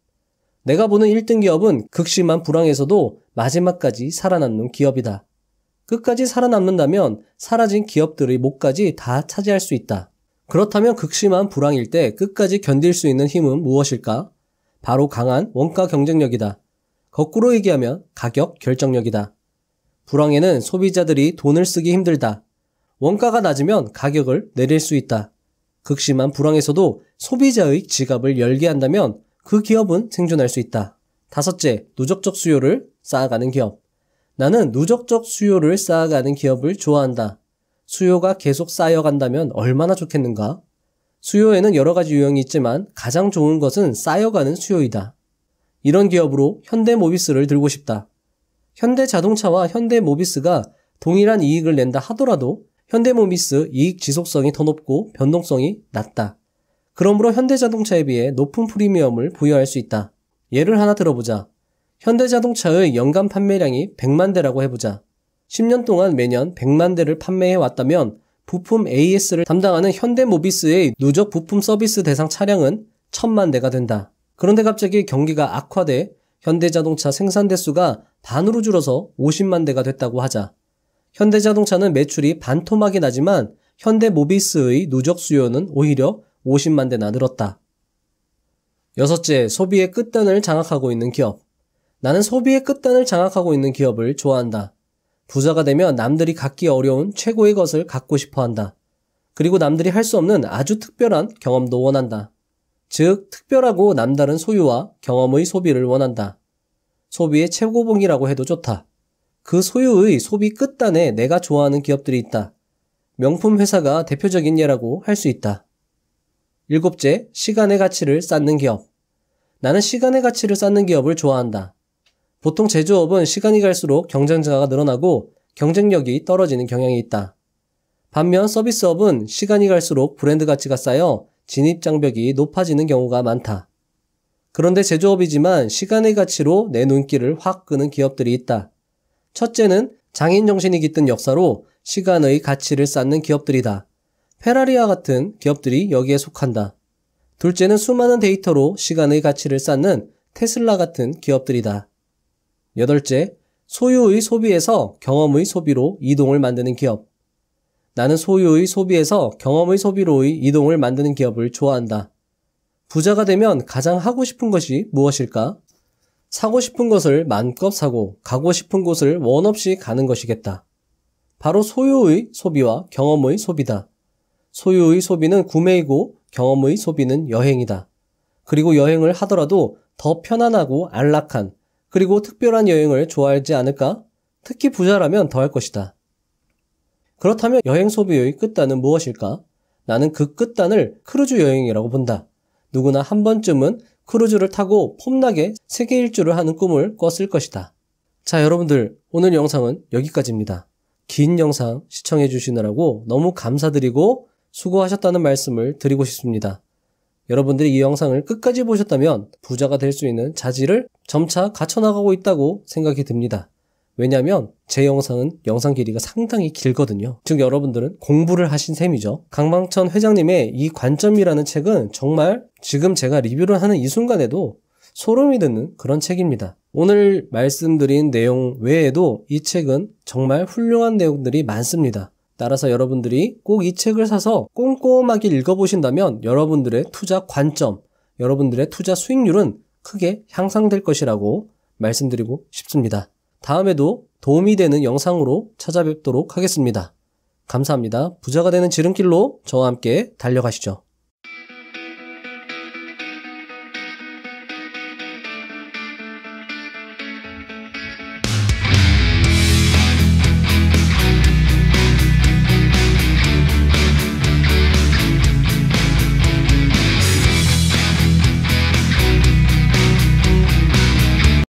내가 보는 1등 기업은 극심한 불황에서도 마지막까지 살아남는 기업이다. 끝까지 살아남는다면 사라진 기업들의 목까지 다 차지할 수 있다. 그렇다면 극심한 불황일 때 끝까지 견딜 수 있는 힘은 무엇일까? 바로 강한 원가 경쟁력이다. 거꾸로 얘기하면 가격 결정력이다. 불황에는 소비자들이 돈을 쓰기 힘들다. 원가가 낮으면 가격을 내릴 수 있다. 극심한 불황에서도 소비자의 지갑을 열게 한다면 그 기업은 생존할 수 있다. 다섯째, 누적적 수요를 쌓아가는 기업. 나는 누적적 수요를 쌓아가는 기업을 좋아한다. 수요가 계속 쌓여간다면 얼마나 좋겠는가? 수요에는 여러 가지 유형이 있지만 가장 좋은 것은 쌓여가는 수요이다. 이런 기업으로 현대모비스를 들고 싶다. 현대자동차와 현대모비스가 동일한 이익을 낸다 하더라도 현대모비스 이익 지속성이 더 높고 변동성이 낮다. 그러므로 현대자동차에 비해 높은 프리미엄을 부여할 수 있다. 예를 하나 들어보자. 현대자동차의 연간 판매량이 100만 대라고 해보자. 10년 동안 매년 100만 대를 판매해 왔다면 부품 AS를 담당하는 현대모비스의 누적 부품 서비스 대상 차량은 1000만 대가 된다. 그런데 갑자기 경기가 악화돼 현대자동차 생산 대수가 반으로 줄어서 50만 대가 됐다고 하자. 현대자동차는 매출이 반토막이 나지만 현대모비스의 누적 수요는 오히려 50만 대나 늘었다. 여섯째, 소비의 끝단을 장악하고 있는 기업. 나는 소비의 끝단을 장악하고 있는 기업을 좋아한다. 부자가 되면 남들이 갖기 어려운 최고의 것을 갖고 싶어 한다. 그리고 남들이 할 수 없는 아주 특별한 경험도 원한다. 즉, 특별하고 남다른 소유와 경험의 소비를 원한다. 소비의 최고봉이라고 해도 좋다. 그 소유의 소비 끝단에 내가 좋아하는 기업들이 있다. 명품 회사가 대표적인 예라고 할 수 있다. 일곱째, 시간의 가치를 쌓는 기업. 나는 시간의 가치를 쌓는 기업을 좋아한다. 보통 제조업은 시간이 갈수록 경쟁자가 늘어나고 경쟁력이 떨어지는 경향이 있다. 반면 서비스업은 시간이 갈수록 브랜드 가치가 쌓여 진입 장벽이 높아지는 경우가 많다. 그런데 제조업이지만 시간의 가치로 내 눈길을 확 끄는 기업들이 있다. 첫째는 장인 정신이 깃든 역사로 시간의 가치를 쌓는 기업들이다. 페라리와 같은 기업들이 여기에 속한다. 둘째는 수많은 데이터로 시간의 가치를 쌓는 테슬라 같은 기업들이다. 여덟째, 소유의 소비에서 경험의 소비로 이동을 만드는 기업. 나는 소유의 소비에서 경험의 소비로의 이동을 만드는 기업을 좋아한다. 부자가 되면 가장 하고 싶은 것이 무엇일까? 사고 싶은 것을 만껏 사고 가고 싶은 곳을 원 없이 가는 것이겠다. 바로 소유의 소비와 경험의 소비다. 소유의 소비는 구매이고 경험의 소비는 여행이다. 그리고 여행을 하더라도 더 편안하고 안락한 그리고 특별한 여행을 좋아하지 않을까? 특히 부자라면 더 할 것이다. 그렇다면 여행 소비의 끝단은 무엇일까? 나는 그 끝단을 크루즈 여행이라고 본다. 누구나 한 번쯤은 크루즈를 타고 폼나게 세계 일주를 하는 꿈을 꿨을 것이다. 자, 여러분들, 오늘 영상은 여기까지입니다. 긴 영상 시청해주시느라고 너무 감사드리고 수고하셨다는 말씀을 드리고 싶습니다. 여러분들이 이 영상을 끝까지 보셨다면 부자가 될 수 있는 자질을 점차 갖춰나가고 있다고 생각이 듭니다. 왜냐하면 제 영상은 영상 길이가 상당히 길거든요. 즉 여러분들은 공부를 하신 셈이죠. 강방천 회장님의 이 관점이라는 책은 정말 지금 제가 리뷰를 하는 이 순간에도 소름이 돋는 그런 책입니다. 오늘 말씀드린 내용 외에도 이 책은 정말 훌륭한 내용들이 많습니다. 따라서 여러분들이 꼭 이 책을 사서 꼼꼼하게 읽어보신다면 여러분들의 투자 관점, 여러분들의 투자 수익률은 크게 향상될 것이라고 말씀드리고 싶습니다. 다음에도 도움이 되는 영상으로 찾아뵙도록 하겠습니다. 감사합니다. 부자가 되는 지름길로 저와 함께 달려가시죠.